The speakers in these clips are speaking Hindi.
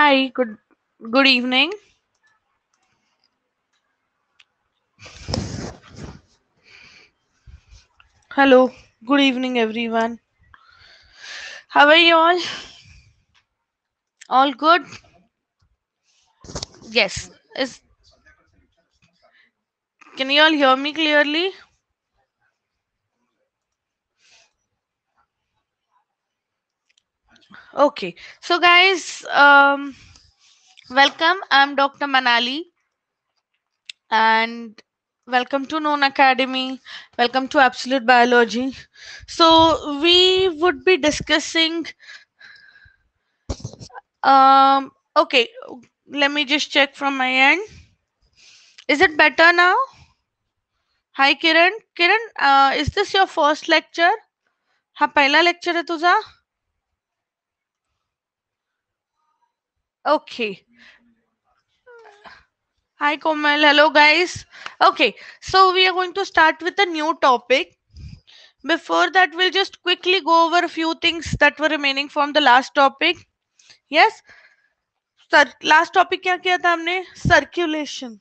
Hi, good good evening. Hello, good evening everyone. How are you all? All good? Yes. Is can you all hear me clearly? Okay, so guys, um, welcome. I'm Dr. Manali, and welcome to Known Academy. Welcome to Absolute Biology. So we would be discussing. Um, okay, let me just check from my end. Is it better now? Hi, Kiran. Kiran, uh, is this your first lecture? हा पहिला लेक्चर आहे तुझा Okay. Hi Komal. Hello guys. Okay. So we are going to start with a new topic. Before that, we'll just quickly go over a few things that were remaining from the last topic. Yes. Sir last topic क्या किया था हमने circulation.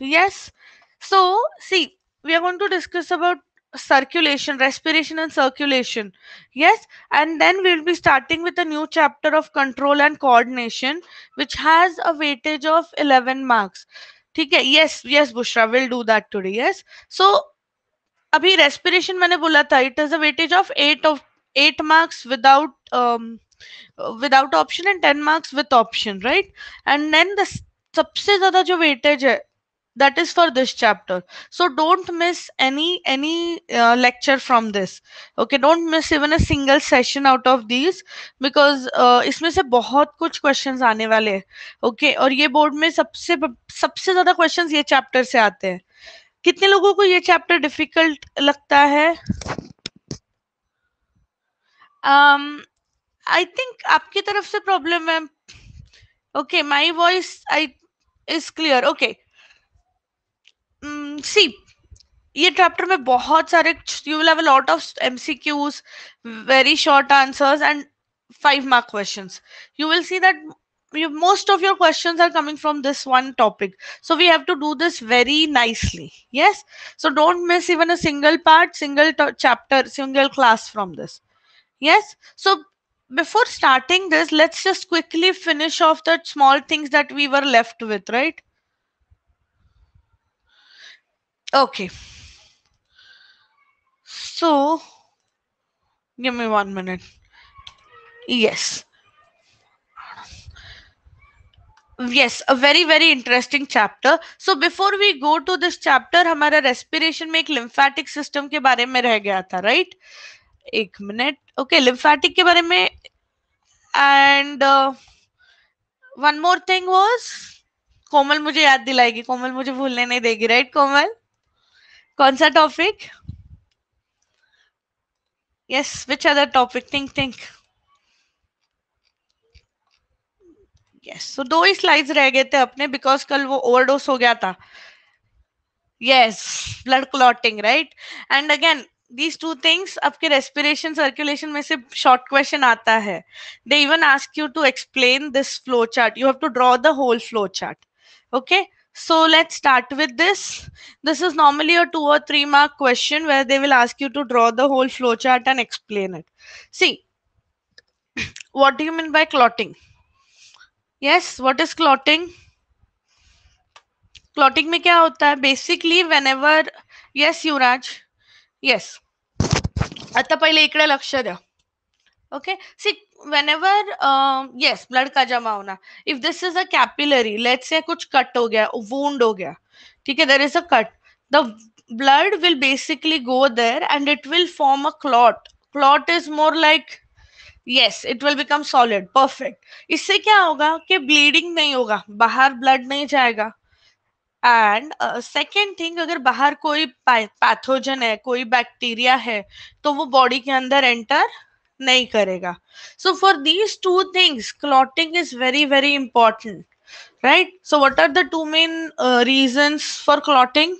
Yes. So see, we are going to discuss about circulation respiration and circulation yes and then we'll be starting with a new chapter of control and coordination which has a weightage of 11 marks okay yes yes bushra will do that today yes so abhi respiration maine bola tha has a weightage of 8 of 8 marks without um, without option and 10 marks with option right and then the सबसे ज्यादा जो वेटेज है that is for this chapter so don't miss any any uh, lecture from this okay don't miss even a single session out of these because uh, isme se bahut kuch questions aane wale हैं okay aur ye board mein sabse sabse zyada questions ye chapter se aate hain kitne logo ko ye chapter difficult lagta hai um, I think aapki taraf se problem hai okay my voice I is clear okay सी ये चैप्टर में बहुत सारे you will have a lot of MCQs very short answers and five mark questions you will see that most of your questions are coming from this one topic so we have to do this very nicely yes so don't miss even a single part single chapter single class from this yes so before starting this let's just quickly finish off the small things that we were left with right Okay. So, give me one minute. Yes. yes a very very interesting chapter so before we go to this chapter हमारा respiration में एक lymphatic system के बारे में रह गया था right एक minute okay lymphatic के बारे में and uh, one more thing was कोमल मुझे याद दिलाएगी कोमल मुझे भूलने नहीं देगी right कोमल कौन सा topic yes which other topic think think yes तो दो ही स्लाइड्स रह गए थे अपने बिकॉज कल वो ओवरडोज हो गया था yes blood clotting right and again these two things आपके रेस्पिरेशन सर्कुलेशन में से शॉर्ट क्वेश्चन आता है they even ask you to explain this flow chart you have to draw the whole flow chart okay So let's start with this. This is normally a two or three mark question where they will ask you to draw the whole flowchart and explain it. See, what do you mean by clotting? Yes, what is clotting? Clotting mein kya hota hai? Basically, whenever... Yes, Yuraj. Yes. आता पहिले इकडे लक्ष द्या okay see whenever um, yes blood ka jama hona if this is a capillary let's say kuch cut ho gaya wound ho gaya theek hai there is a cut the blood will basically go there and it will form a clot clot is more like yes it will become solid perfect इससे क्या होगा कि bleeding नहीं होगा बाहर blood नहीं जाएगा एंड सेकेंड थिंग अगर बाहर कोई पैथोजन है कोई बैक्टीरिया है तो वो बॉडी के अंदर एंटर नहीं करेगा so for these two things clotting is very very important right so what are the two main reasons for clotting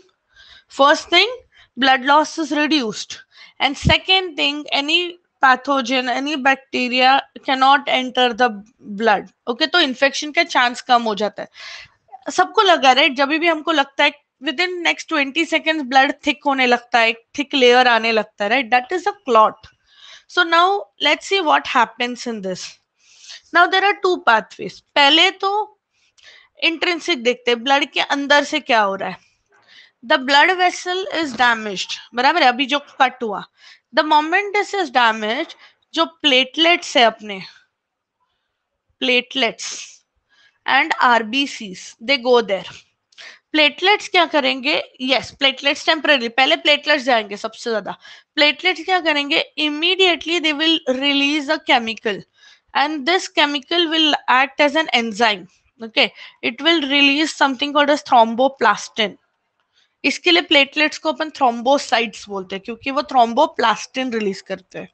first thing blood loss is reduced and second thing any pathogen any bacteria cannot enter the blood okay तो इन्फेक्शन का चांस कम हो जाता है सबको लगा राइट जब भी हमको लगता है with in next twenty second blood thick होने लगता है थिक लेयर आने लगता है right that is a clot so now let's see what happens in this now there are two pathways पहले तो इंट्रेंसिक देखते ब्लड के अंदर से क्या हो रहा है the blood vessel is damage बराबर है अभी जो कट हुआ the moment this is damage जो प्लेटलेट्स है अपने platelets and RBC they go there platelets क्या करेंगे यस प्लेटलेट्स टेम्परेरी पहले प्लेटलेट्स जाएंगे सबसे ज्यादा प्लेटलेट्स क्या करेंगे immediately they will release a chemical and this chemical will act as an enzyme okay it will release something called as thromboplastin इसके लिए प्लेटलेट्स को अपन थ्रोम्बोसाइट्स बोलते हैं क्योंकि वो थ्रोम्बोप्लास्टिन रिलीज करते हैं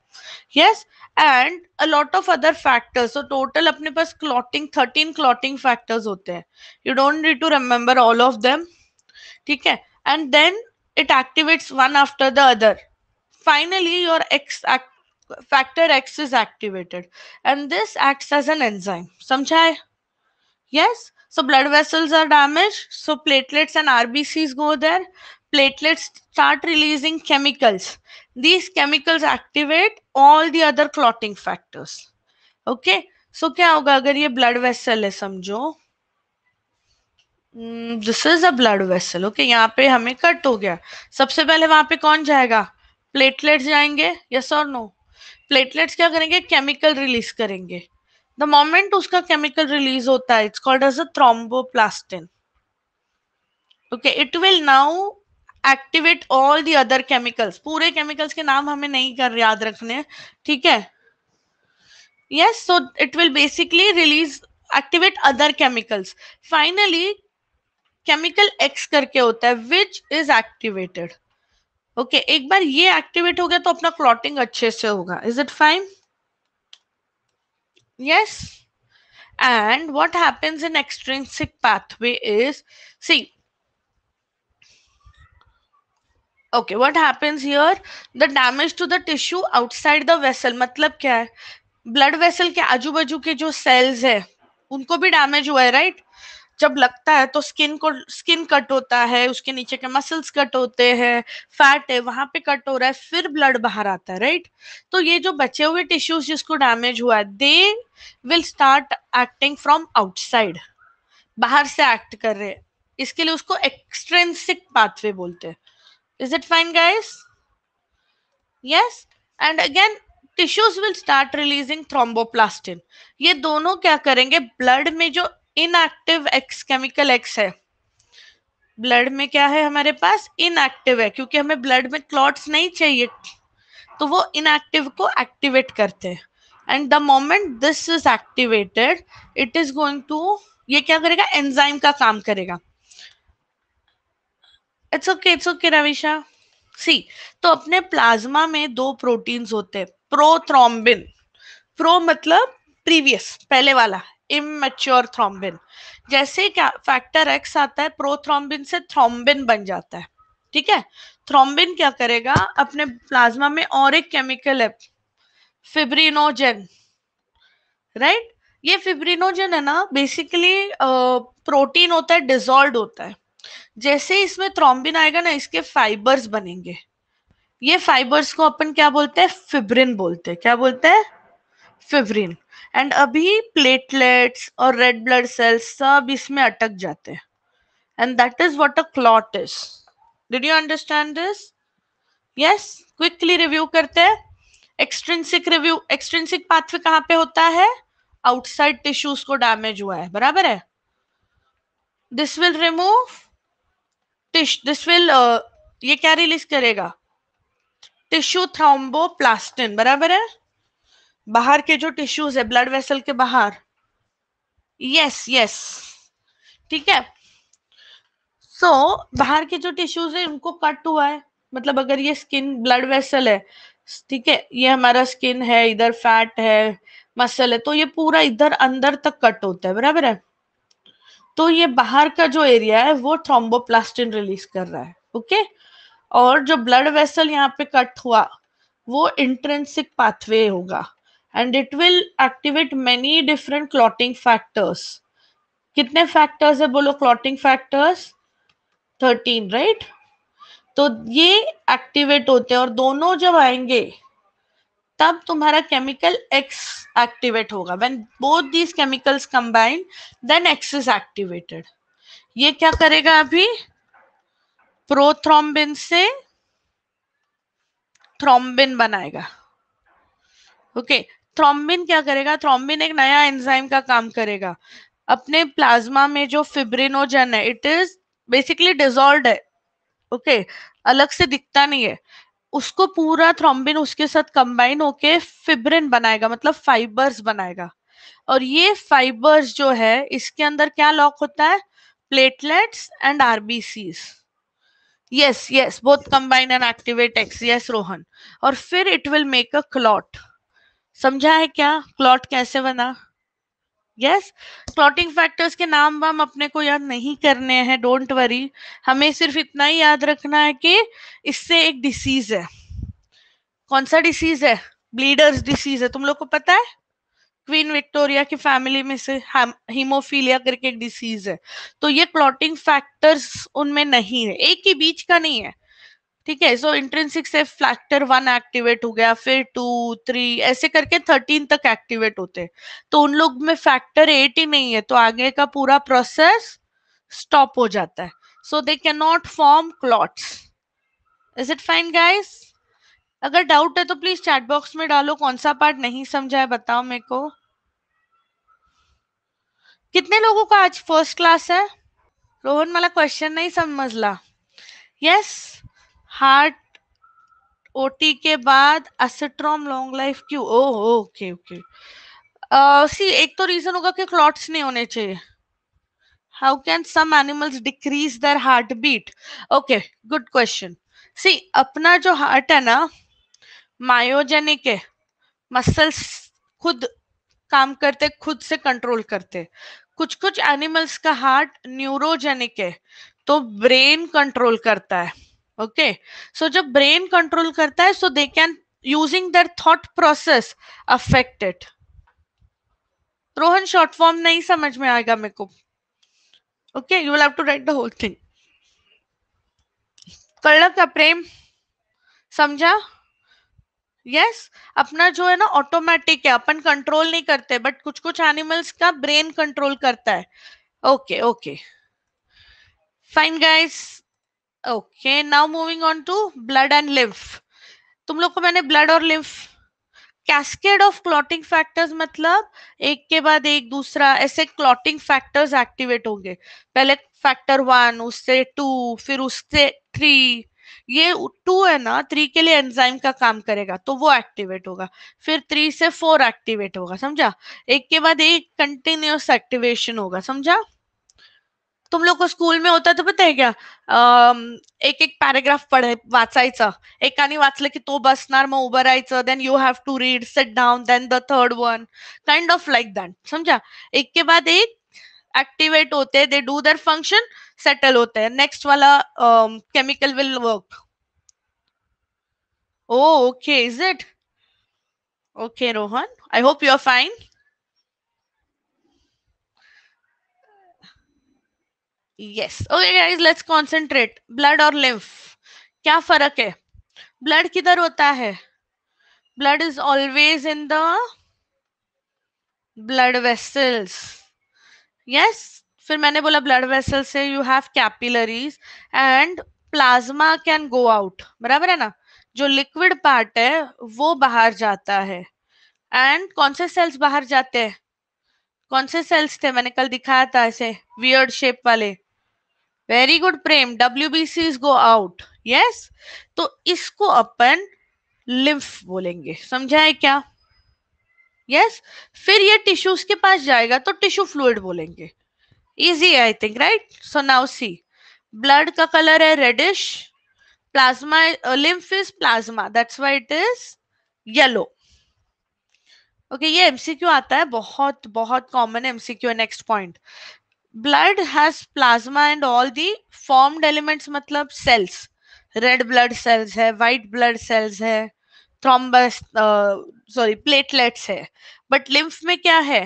yes and a lot of other factors तो टोटल अपने पास क्लॉटिंग थर्टीन क्लॉटिंग फैक्टर्स होते हैं you don't need to remember all of them ठीक है and then it activates one after the other finally your X factor X is activated and this acts as an an समझाए yes yes So blood vessels are damaged. So platelets and RBCs go there. Platelets start releasing chemicals. These chemicals activate all the other clotting factors. Okay. So kya hoga agar ye blood vessel है समझो this is a blood vessel okay यहाँ पे हमें कट हो गया सबसे पहले वहां पे कौन जाएगा प्लेटलेट्स जाएंगे यस और नो प्लेटलेट्स क्या करेंगे केमिकल रिलीज करेंगे द मोमेंट उसका केमिकल रिलीज होता है it's called as a thromboplastin okay it will now activate all the other chemicals पूरे केमिकल्स के नाम हमें नहीं कर याद रखने ठीक है yes so it will basically release activate other chemicals finally chemical X करके होता है विच इज एक्टिवेटेड ओके एक बार ये एक्टिवेट हो गया तो अपना क्लॉटिंग अच्छे से होगा is it fine Yes. And what happens in extrinsic pathway is, see, okay, what happens here? The damage to the tissue outside the vessel, matlab kya hai blood vessel ke आजू बाजू के जो सेल्स है उनको भी डैमेज हुआ है right? जब लगता है तो स्किन को स्किन कट होता है उसके नीचे के मसल्स कट होते हैं फैट है वहां पे कट हो रहा है फिर ब्लड बाहर आता है राइट तो ये जो बचे हुए टिश्यूज जिसको डैमेज हुआ है they will start acting from outside बाहर से एक्ट कर रहे हैं इसके लिए उसको एक्सट्रेंसिक पाथवे बोलते हैं is it fine guys yes and again tissues will start releasing thromboplastin ये दोनों क्या करेंगे ब्लड में जो इनएक्टिव एक्स केमिकल एक्स है ब्लड में क्या है हमारे पास इनएक्टिव है क्योंकि हमें ब्लड में क्लॉट्स नहीं चाहिए तो वो इनएक्टिव को एक्टिवेट करते हैं and the moment this is activated it is going to ये क्या करेगा एंजाइम का काम करेगा it's okay it's okay Ravisha see तो अपने प्लाज्मा में दो प्रोटीन्स होते हैं प्रोथ्रोम्बिन प्रो मतलब प्रीवियस पहले वाला इमेच्योर थ्रोम्बिन जैसे क्या फैक्टर एक्स आता है प्रोथ्रोम्बिन से थ्रोम्बिन बन जाता है ठीक है थ्रोम्बिन क्या करेगा अपने प्लाज्मा में और एक केमिकल है फिब्रिनोजन राइट ये फिब्रिनोजन है ना बेसिकली प्रोटीन होता है डिजोल्व होता है जैसे इसमें थ्रोम्बिन आएगा ना इसके फाइबर्स बनेंगे ये फाइबर्स को अपन क्या बोलते हैं फिब्रिन बोलते हैं क्या बोलते हैं फिब्रिन एंड अभी प्लेटलेट्स और रेड ब्लड सेल्स सब इसमें अटक जाते हैं and that is what a clot is did you understand this yes quickly review करते हैं एक्सट्रेंसिक रिव्यू एक्सट्रेंसिक पाथवे कहाँ पे होता है आउटसाइड टिश्यूज को डैमेज हुआ है बराबर है this will remove tissue this will ये क्या रिलीज करेगा टिश्यू थ्रोम्बोप्लास्टिन बराबर है बाहर के जो टिश्यूज है ब्लड वेसल के बाहर यस यस ठीक है सो so, बाहर के जो टिश्यूज है उनको कट हुआ है मतलब अगर ये स्किन ब्लड वेसल है ठीक है ये हमारा स्किन है इधर फैट है मसल है तो ये पूरा इधर अंदर तक कट होता है बराबर है तो ये बाहर का जो एरिया है वो थ्रोम्बोप्लास्टिन रिलीज कर रहा है ओके और जो ब्लड वेसल यहाँ पे कट हुआ वो इंट्रेंसिक पाथवे होगा and it will activate many different clotting factors कितने फैक्टर्स है बोलो क्लॉटिंग फैक्टर्स थर्टीन राइट तो ये एक्टिवेट होते हैं और दोनों जब आएंगे तब तुम्हारा केमिकल एक्स एक्टिवेट होगा when both these chemicals combined then X is activated ये क्या करेगा अभी प्रोथ्रोम्बिन से थ्रोम्बिन बनाएगा ओके okay, थ्रोम्बिन क्या करेगा थ्रोम्बिन एक नया एंजाइम का काम करेगा अपने प्लाज्मा में जो फिब्रिनोजन है इट इज बेसिकली डिजोल्व है ओके okay? अलग से दिखता नहीं है उसको पूरा थ्रोम्बिन उसके साथ कंबाइन होके फिब्रिन बनाएगा मतलब फाइबर्स बनाएगा और ये फाइबर्स जो है इसके अंदर क्या लॉक होता है platelets and RBCs yes yes both combine and activate X yes Rohan और फिर it will make a clot समझा है क्या प्लॉट कैसे बना यस प्लॉटिंग फैक्टर्स के नाम वाम अपने को याद नहीं करने हैं डोंट वरी हमें सिर्फ इतना ही याद रखना है कि इससे एक डिसीज है कौन सा डिसीज है ब्लीडर्स डिसीज है तुम लोग को पता है क्वीन विक्टोरिया की फैमिली में से हीमोफीलिया करके एक डिसीज है तो ये क्लॉटिंग फैक्टर्स उनमें नहीं है एक ही बीच का नहीं है ठीक है सो इंट्रेंसिक से फैक्टर वन एक्टिवेट हो गया फिर टू थ्री ऐसे करके थर्टीन तक एक्टिवेट होते तो उन लोग में फैक्टर एट ही नहीं है तो आगे का पूरा प्रोसेस स्टॉप हो जाता है so they can not form clots is it fine guys अगर डाउट है तो प्लीज चैट बॉक्स में डालो कौन सा पार्ट नहीं समझा है बताओ मेरे को कितने लोगों का आज फर्स्ट क्लास है रोहन माला क्वेश्चन नहीं समझला यस yes? हार्ट ओटी के बाद असिट्रोम लॉन्ग लाइफ क्यों ओ ओके ओके सी एक तो रीजन होगा कि क्लॉट्स नहीं होने चाहिए how can some animals decrease their heart beat okay good question see अपना जो हार्ट है ना मायोजेनिक है मसल्स खुद काम करते खुद से कंट्रोल करते कुछ कुछ एनिमल्स का हार्ट न्यूरोजेनिक है तो ब्रेन कंट्रोल करता है ओके सो जब ब्रेन कंट्रोल करता है so they can using their thought process affected Rohan short form नहीं समझ में आएगा मेरे को okay you will have to write the whole thing Karan का प्रेम समझा यस yes, अपना जो है ना ऑटोमेटिक है अपन कंट्रोल नहीं करते बट कुछ कुछ एनिमल्स का ब्रेन कंट्रोल करता है okay okay fine guys okay now moving on to blood and lymph तुम लोग को मैंने ब्लड और lymph cascade of clotting factors मतलब एक के बाद एक दूसरा ऐसे क्लॉटिंग फैक्टर्स एक्टिवेट होंगे पहले फैक्टर वन उससे टू फिर उससे थ्री ये टू है ना थ्री के लिए एंजाइम का काम करेगा तो वो एक्टिवेट होगा फिर थ्री से फोर एक्टिवेट होगा समझा एक के बाद एक कंटिन्यूस एक्टिवेशन होगा समझा तुम लोग को स्कूल में होता तर तो पता आहे का एक एक पॅरेग्राफ पढ वाचायचा एकाने वाचलं की तो बसणार मग उभं राहायचं then you have to read set down then the third one kind of like that समजा एक के बाद एक एक्टिवेट होते they do their function settle होते हैं नेक्स्ट वाला chemical will work okay is it okay Rohan I hope you are fine yes okay guys let's concentrate blood और लिम्फ क्या फर्क है ब्लड किधर होता है blood is always in the blood vessels yes फिर मैंने बोला ब्लड वेसल से you have capillaries and plasma can go out बराबर है ना जो लिक्विड पार्ट है वो बाहर जाता है एंड कौन से सेल्स बाहर जाते हैं कौन से सेल्स थे मैंने कल दिखाया था ऐसे वियर्ड शेप वाले very good Prem W B go out yes तो इसको अपन लिम्फ बोलेंगे समझा है क्या यस yes? फिर ये टिश्यू के पास जाएगा तो टिश्यू फ्लूड बोलेंगे easy I think right so now see blood का कलर है reddish plasma lymph is plasma that's why it is yellow okay ये एमसीक्यू आता है बहुत बहुत कॉमन है MCQ next point blood has plasma and all the formed elements मतलब सेल्स रेड ब्लड सेल्स है व्हाइट ब्लड सेल्स है थ्रॉम्बस सॉरी प्लेटलेट्स है बट लिम्फ में क्या है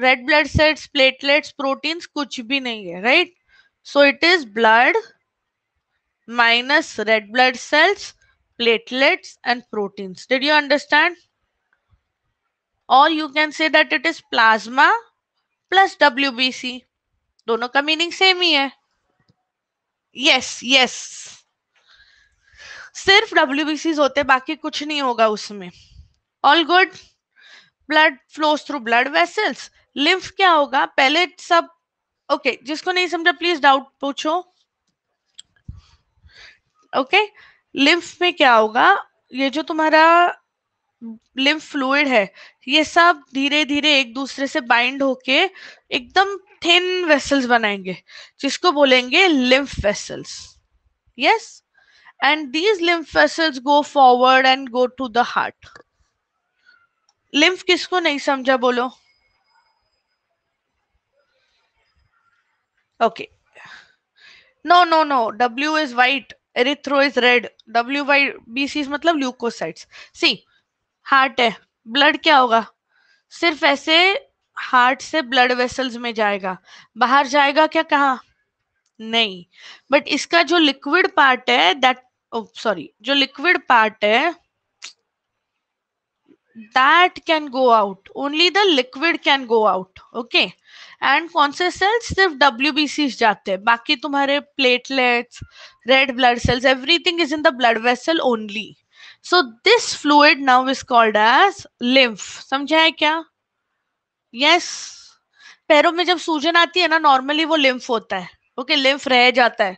red blood cells platelets proteins कुछ भी नहीं है right so it is blood minus red blood cells platelets and protein did you understand और you can say that it is plasma plus W B C दोनों का मीनिंग सेम ही है यस यस सिर्फ डब्ल्यू होते बाकी कुछ नहीं होगा उसमें all good blood flows through blood vessels lymph क्या होगा पहले सब ओके okay, जिसको नहीं समझा प्लीज डाउट पूछो ओके लिम्फ में क्या होगा ये जो तुम्हारा लिम्फ फ्लूड है ये सब धीरे धीरे एक दूसरे से बाइंड होके एकदम थिन वेसल्स बनाएंगे जिसको बोलेंगे lymph vessels yes and these lymph vessels go forward and go to the heart lymph किसको नहीं समझा बोलो okay no no no W is is erythro is red W Y B C मतलब ल्यूकोसाइट्स सी हार्ट है ब्लड क्या होगा सिर्फ ऐसे हार्ट से ब्लड वेसल्स में जाएगा बाहर जाएगा क्या कहा नहीं बट इसका जो लिक्विड पार्ट है दैट सॉरी oh, जो लिक्विड पार्ट है that can go out only the liquid can go out okay and कौन से सेल्स सिर्फ डब्ल्यू बी सी जाते हैं बाकी तुम्हारे platelets red blood cells everything is in the blood vessel only so this fluid now is called as lymph समझा है क्या यस पैरों में जब सूजन आती है ना नॉर्मली वो लिम्फ होता है ओके लिम्फ रह जाता है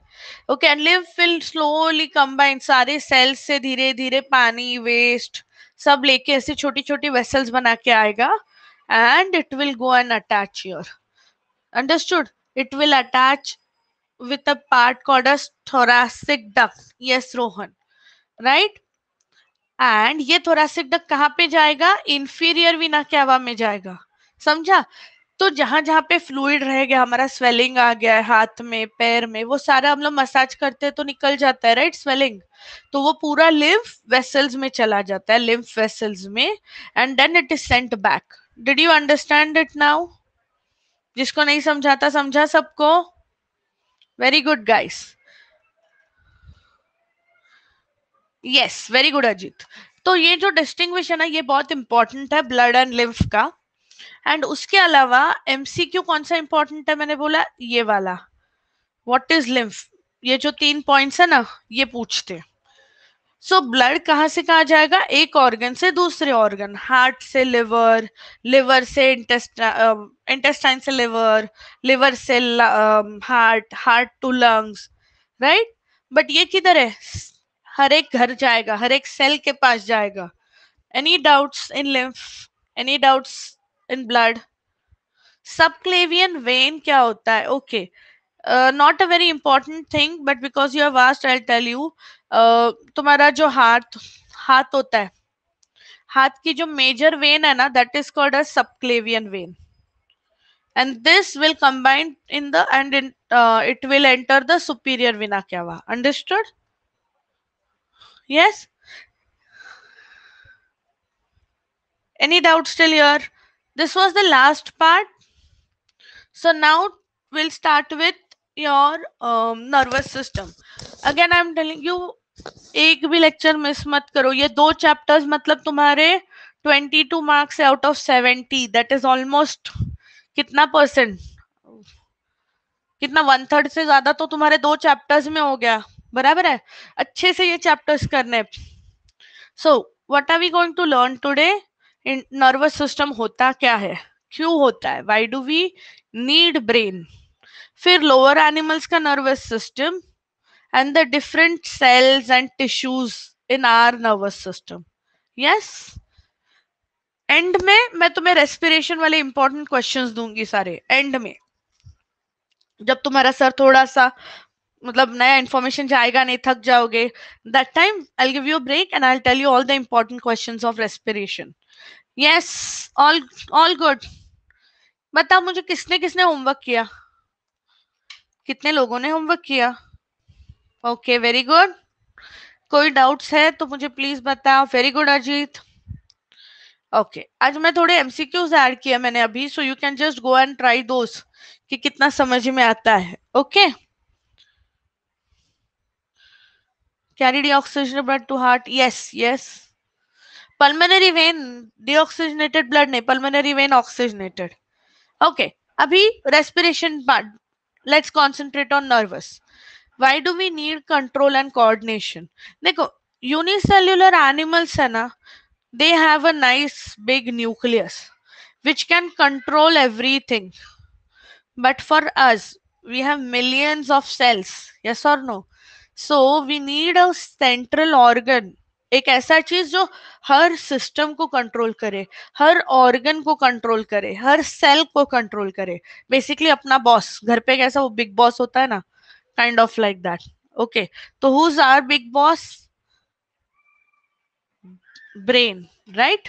okay and lymph will slowly combine सारे सेल्स से धीरे धीरे पानी वेस्ट सब लेके ऐसे छोटी छोटी वेसल्स बना के आएगा and it will go and attach your understood it will attach with a part called thoracic duct yes Rohan right and ये थोरासिक डक कहाँ पे जाएगा इंफीरियर विना कैवा में जाएगा समझा तो जहां जहां पे फ्लूड रह गया हमारा स्वेलिंग आ गया है हाथ में पैर में वो सारा हम लोग मसाज करते हैं तो निकल जाता है राइट स्वेलिंग तो वो पूरा लिम्फ वेसल्स में चला जाता है लिम्फ वेसल्स में and then it is sent back did you understand it now जिसको नहीं समझाता समझा सबको very good guys yes very good Ajit तो ये जो डिस्टिंग्विश है ये बहुत इंपॉर्टेंट है ब्लड एंड लिम्फ का एंड उसके अलावा एमसीक्यू कौन सा इंपॉर्टेंट है मैंने बोला ये वाला व्हाट इज लिम्फ ये जो तीन पॉइंट्स है ना ये पूछते सो ब्लड कहाँ से कहा जाएगा एक ऑर्गन से दूसरे ऑर्गन हार्ट से लिवर लिवर से इंटेस्टा इंटेस्टाइन um, से लिवर लिवर से heart heart to lungs right but ये किधर है हर एक घर जाएगा हर एक सेल के पास जाएगा any doubts in lymph any doubts in blood subclavian vein क्या होता है okay not a very important thing but because you have asked I tell you तुम्हारा जो हाथ हाथ होता है हाथ की जो मेजर वेन है ना that is called a subclavian vein and this will combine in the and in, uh, it will enter the superior vena cava understood yes any doubts still here this was the last part so now we'll start with your um, nervous system again i'm telling you एक भी लेक्चर मिस मत करो ये दो चैप्टर्स मतलब तुम्हारे 22 marks out of 70 that is almost कितना परसेंट कितना वन थर्ड से ज्यादा तो तुम्हारे दो चैप्टर्स में हो गया बराबर है अच्छे से ये चैप्टर्स करने so what are we going to learn today nervous system होता क्या है क्यों होता है why do we need brain फिर लोअर एनिमल्स का nervous system and the different cells and tissues in our nervous system yes and में मैं तुम्हें रेस्पिरेशन वाले इंपॉर्टेंट क्वेश्चंस दूंगी सारे एंड में जब तुम्हारा सर थोड़ा सा मतलब नया इन्फॉर्मेशन जाएगा नहीं थक जाओगे that time I give you break and I tell you all the important questions of respiration yes all all good बताओ मुझे किसने किसने होमवर्क किया कितने लोगों ने होमवर्क किया ओके वेरी गुड कोई डाउट्स है तो मुझे प्लीज बताओ वेरी गुड अजीत ओके आज मैं थोड़े एमसीक्यूज ऐड किया मैंने अभी so you can just go and try those कि कितना समझ में आता है okay carry the oxygen but to heart yes yes pulmonary vein deoxygenated blood nahi pulmonary vein oxygenated okay abhi respiration part let's concentrate on nervous why do we need control and coordination देखो unicellular animals है na. they have a nice big nucleus which can control everything but for us we have millions of cells yes or no so we need a central organ एक ऐसा चीज जो हर सिस्टम को कंट्रोल करे हर ऑर्गन को कंट्रोल करे हर सेल को कंट्रोल करे बेसिकली अपना बॉस घर पे कैसा वो बिग बॉस होता है ना kind of like that okay तो who's our big boss brain right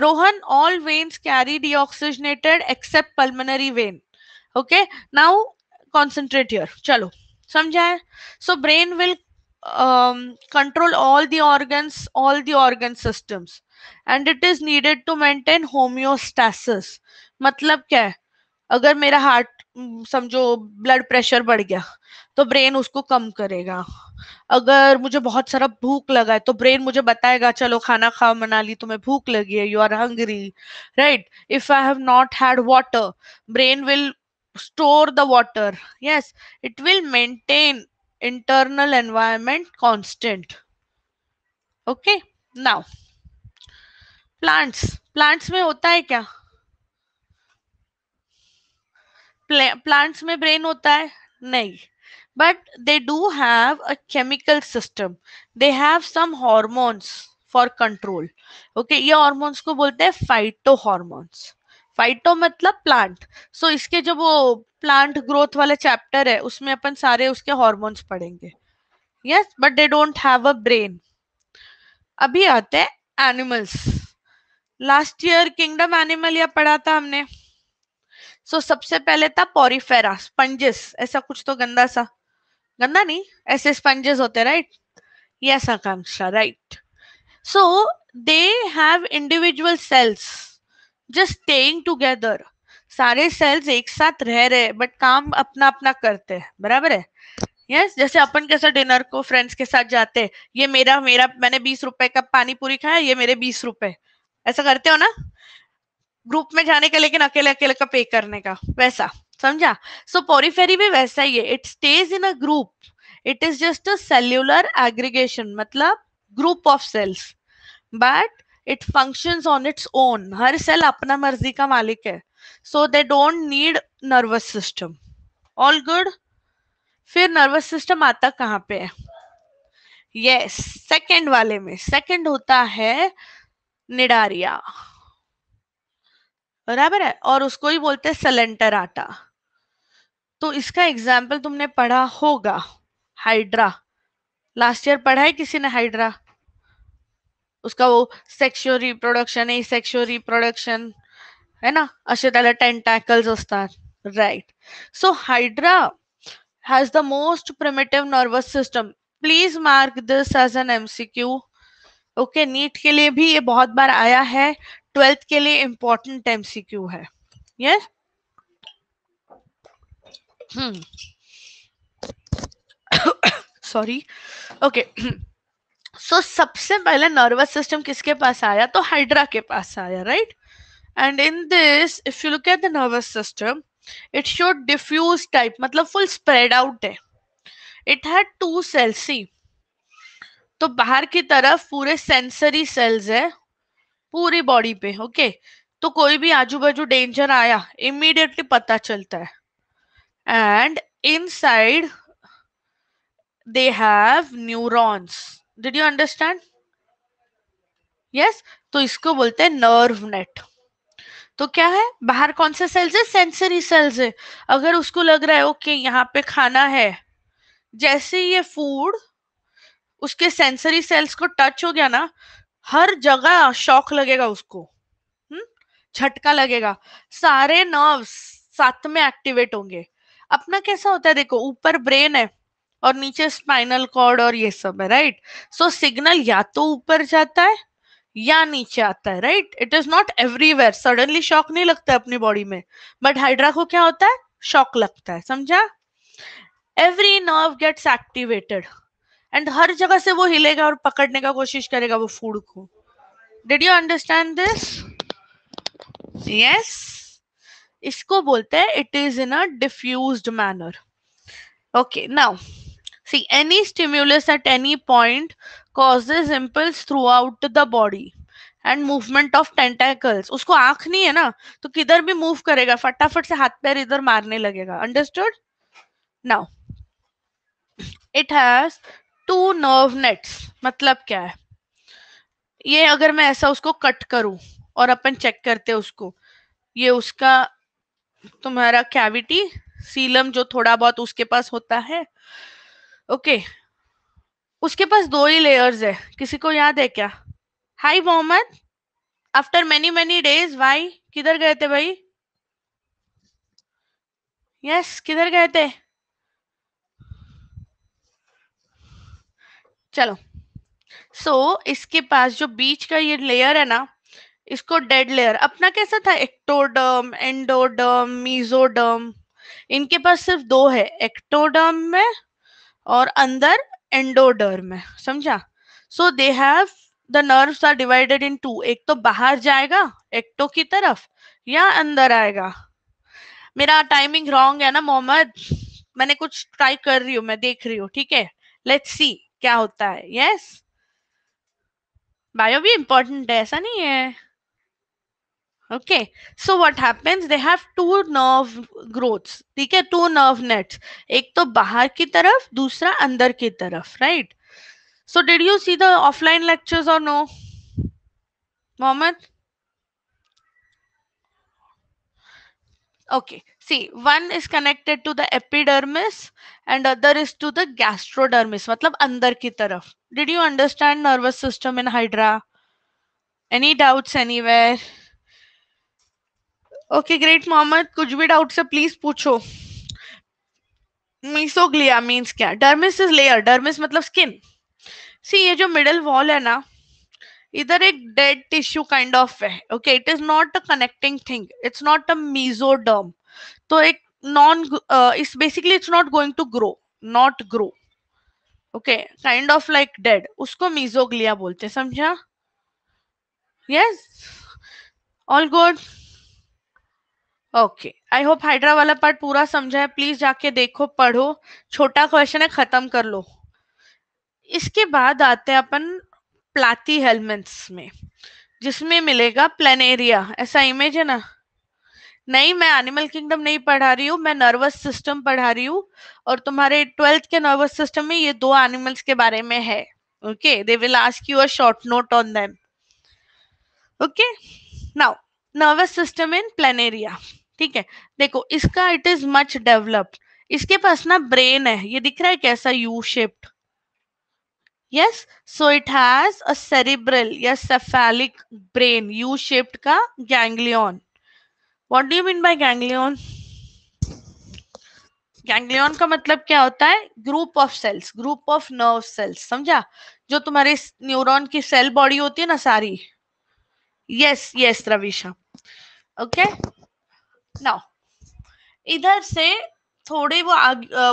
Rohan all veins carry deoxygenated except pulmonary vein okay now concentrate your चलो समझाए so brain will control all the organs all the organ systems and it is needed to maintain homeostasis मतलब क्या है अगर मेरा हार्ट समझो ब्लड प्रेशर बढ़ गया तो ब्रेन उसको कम करेगा अगर मुझे बहुत सारा भूख लगा है तो ब्रेन मुझे बताएगा चलो खाना खाओ मना ली तुम्हें भूख लगी है you are hungry right if I have not had water brain will store the water yes it will maintain internal environment constant okay now plants plants में होता है क्या plants में brain hota hai? नहीं but they do have a chemical system they have some hormones for control okay ये hormones को बोलते हैं phytohormones फाइटो मतलब प्लांट सो so, इसके जो वो प्लांट ग्रोथ वाले चैप्टर है उसमें अपन सारे उसके हॉर्मोन्स पढ़ेंगे yes but they don't have a brain अभी आते हैं animals last year kingdom animal या पढ़ा था हमने सो so, सबसे पहले था पॉरीफेरा स्पंजेस ऐसा कुछ तो गंदा सा गंदा नहीं ऐसे स्पंजेस होते right yes Akanksha right so they have individual cells just staying together सारे सेल्स एक साथ रह रहे हैं बट काम अपना अपना करते हैं बराबर है यस yes, जैसे अपन कैसा डिनर को फ्रेंड्स के साथ जाते ये मेरा मेरा मैंने बीस रुपए का पानी पूरी खाया ये मेरे बीस रुपए ऐसा करते हो ना ग्रुप में जाने का लेकिन अकेले अकेले का पे करने का वैसा समझा सो पोरीफेरी भी वैसा ही है it stays in a group it is just a cellular aggregation मतलब group of cells but it function on its own हर सेल अपना मर्जी का मालिक है so they don't need nervous system all good फिर नर्वस सिस्टम आता कहाँ पे है यस yes, वाले में सेकेंड होता है निडारिया बराबर है और उसको ही बोलते हैं सलेंटर आटा तो इसका एग्जाम्पल तुमने पढ़ा होगा हाइड्रा लास्ट ईयर पढ़ा है किसी ने हाइड्रा उसका वो sexual reproduction asexual reproduction है ना असे त्याला टेंटॅकल्स असतात right so hydra has the most primitive nervous system please mark this as an MCQ okay NEET के लिए भी ये बहुत बार आया है ट्वेल्थ के लिए इंपॉर्टेंट एमसीक्यू है yes hmm sorry okay so so, सबसे पहले नर्वस सिस्टम किसके पास आया तो हाइड्रा के पास आया right and in this if you look at the nervous system it showed diffuse type मतलब फुल स्प्रेड आउट है इट हैड टू सेल्स ही तो बाहर की तरफ पूरे सेंसरी सेल्स है पूरी बॉडी पे ओके okay? तो कोई भी आजू बाजू डेंजर आया इमीडिएटली पता चलता है and inside they have neurons did you understand yes तो इसको बोलते हैं नर्व नेट तो क्या है बाहर कौन से सेल्स है सेंसरी सेल्स है अगर उसको लग रहा है ओके यहाँ पे खाना है जैसे ये फूड उसके सेंसरी सेल्स को टच हो गया ना हर जगह शॉक लगेगा उसको हम्म? झटका लगेगा सारे नर्व्स साथ में एक्टिवेट होंगे अपना कैसा होता है देखो ऊपर ब्रेन है और नीचे स्पाइनल कॉर्ड और ये सब है राइट सो सिग्नल या तो ऊपर जाता है या नीचे आता है right it is not everywhere suddenly shock नहीं लगता है अपनी बॉडी में बट हाइड्रा को क्या होता है शॉक लगता है समझा every nerve gets activated and हर जगह से वो हिलेगा और पकड़ने का कोशिश करेगा वो फूड को did you understand this yes इसको बोलते हैं it is in a diffuse manner okay now See, any stimulus at any point causes impulse throughout the body. And movement of tentacles उसको आंख नहीं है ना तो किधर भी मूव करेगा फटाफट से हाथ पैर इधर मारने लगेगा understood now it has two nerve nets मतलब क्या है ये अगर मैं ऐसा उसको कट करूं और अपन चेक करते उसको ये उसका तुम्हारा कैविटी सीलम जो थोड़ा बहुत उसके पास होता है ओके उसके पास दो ही लेयर्स है किसी को याद है क्या hi Mohammed after many many days why किधर गए थे भाई यस yes, किधर गए थे चलो सो so, इसके पास जो बीच का ये लेयर है ना इसको डेड लेयर अपना कैसा था एक्टोडर्म एंडोडर्म मीजोडर्म इनके पास सिर्फ दो है एक्टोडर्म में और अंदर एंडोडर्म है समझा so they have the nerves are divided into एक तो बाहर जाएगा एक्टो तो की तरफ या अंदर आएगा मेरा टाइमिंग रॉन्ग है ना मोहम्मद मैंने कुछ ट्राई कर रही हूँ मैं देख रही हूँ ठीक है लेट्स सी क्या होता है यस yes? बायो भी इम्पोर्टेंट है ऐसा नहीं है okay so what happens they have two nerve growths okay? two nerve nets एक to बाहर की तरफ दूसरा अंदर की तरफ right so did you see the offline lectures or no Mohammed? okay see one is connected to the epidermis and other is to the gastrodermis matlab andar ki taraf did you understand nervous system in hydra any doubts anywhere okay great Mohammed कुछ भी डाउट से प्लीज पूछो मीसोग्लिया मींस क्या डर्मिस इज लेयर डर्मिस मतलब स्किन सी ये जो मिडल वॉल है ना इधर एक डेड टिश्यू काइंड ऑफ है okay it is not a connecting thing it's not a mesoderm तो एक non it's basically it's not going to grow not grow okay kind of like dead उसको मीजोग्लिया बोलते समझा yes all good okay I hope hydra वाला पार्ट पूरा समझा है प्लीज जाके देखो पढ़ो छोटा क्वेश्चन है खत्म कर लो इसके बाद आते हैं अपन प्लाती हेलमेंट्स में जिसमें मिलेगा प्लेनेरिया ऐसा इमेज है ना नहीं मैं एनिमल किंगडम नहीं पढ़ा रही हूँ मैं नर्वस सिस्टम पढ़ा रही हूँ और तुम्हारे ट्वेल्थ के नर्वस सिस्टम में ये दो एनिमल्स के बारे में है okay they will ask you a short note on them okay now nervous system in planaria ठीक है देखो इसका इट इज मच डेवलप्ड इसके पास ना ब्रेन है ये दिख रहा है कैसा U shaped yes so it has a cerebral या सेफेलिक ब्रेन यू शेप्ड का ganglion what do you mean by ganglion ganglion का मतलब क्या होता है group of cells group of nerve cells समझा जो तुम्हारे न्यूरॉन की सेल बॉडी होती है ना सारी yes yes Ravisha okay now इधर से थोड़े वो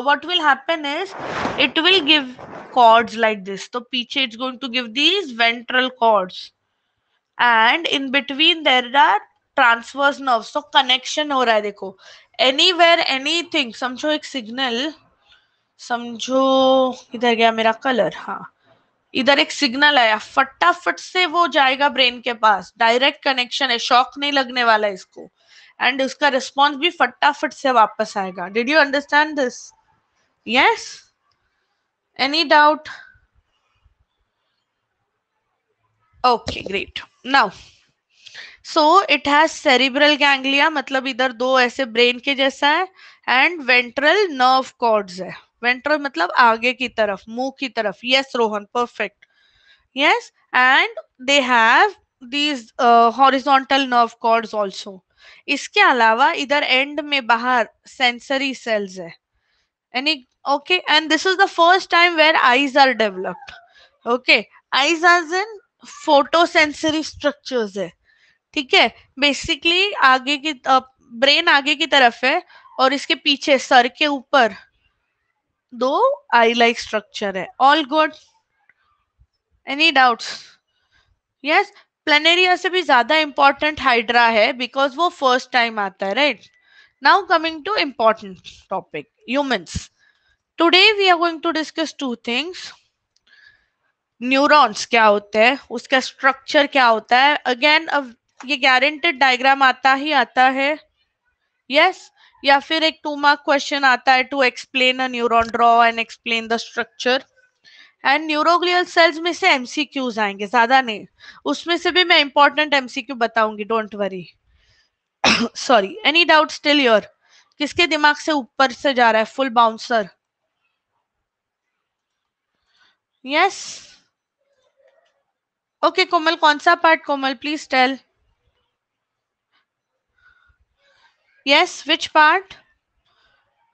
what will happen is it will give cords like this तो पीछे it's going to give these ventral cords and in between there are transverse nerve so connection हो रहा है देखो एनी वेयर एनी थिंग समझो एक सिग्नल समझो इधर गया मेरा कलर हाँ इधर एक सिग्नल आया फटाफट से वो जाएगा ब्रेन के पास डायरेक्ट कनेक्शन है शॉक नहीं लगने वाला इसको एंड उसका रिस्पॉन्स भी फटाफट से वापस आएगा did you understand this yes any doubt okay great now so it has cerebral ganglia मतलब इधर दो ऐसे ब्रेन के जैसा है एंड वेंट्रल नर्व कॉर्ड्स है वेंट्रल मतलब आगे की तरफ मुंह की तरफ yes Rohan perfect yes and they have these uh, nerve nerve cords इसके अलावा इधर एंड में बाहर सेंसरी सेल्स है यानी okay and this is the first time where eyes are developed okay eyes as in photo sensory structures है ठीक है बेसिकली आगे की ब्रेन uh, आगे की तरफ है और इसके पीछे सर के ऊपर दो आई लाइक स्ट्रक्चर है all good any doubts yes planaria से भी ज्यादा इंपॉर्टेंट हाइड्रा है बिकॉज वो फर्स्ट टाइम आता है right now coming to important topic humans today we are going to discuss two things neurons क्या होते हैं उसका स्ट्रक्चर क्या होता है अगेन अब ये गारंटेड डायग्राम आता ही आता है यस yes? या फिर एक टू मार्क क्वेश्चन आता है to explain a neuron draw and explain the structure and neuroglial cells में से एमसीक्यूज आएंगे ज्यादा नहीं उसमें से भी मैं इंपॉर्टेंट एमसीक्यू बताऊंगी don't worry sorry any doubt still your किसके दिमाग से ऊपर से जा रहा है full bouncer yes okay Komal कौन सा part Komal please tell yes which part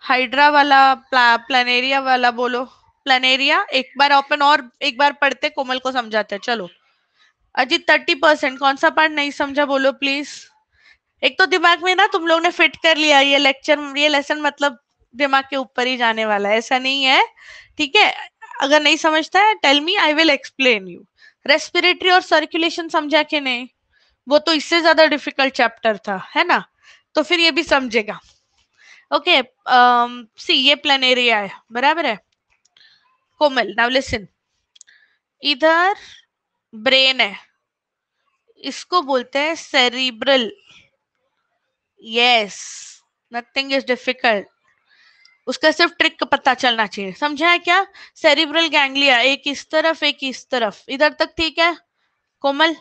hydra वाला प्लानेरिया वाला बोलो प्लेनेरिया एक बार ओपन और एक बार पढ़ते कोमल को समझाते चलो अजीत थर्टी परसेंट कौन सा पार्ट नहीं समझा बोलो प्लीज एक तो दिमाग में ना तुम लोग ने फिट कर लिया ये लेक्चर ये लेसन मतलब दिमाग के ऊपर ही जाने वाला है ऐसा नहीं है ठीक है अगर नहीं समझता है tell me I will explain you respiratory और सर्कुलेशन समझा के नहीं वो तो इससे ज्यादा डिफिकल्ट चैप्टर था है ना तो फिर ये भी समझेगा ओके okay, सी um, ये प्लेनेरिया है बराबर है कोमल नाउ लिसन इधर ब्रेन है इसको बोलते हैं cerebral yes nothing is difficult उसका सिर्फ ट्रिक पता चलना चाहिए समझा है क्या सेरिब्रल गैंग्लिया एक इस तरफ एक इस तरफ इधर तक ठीक है कोमल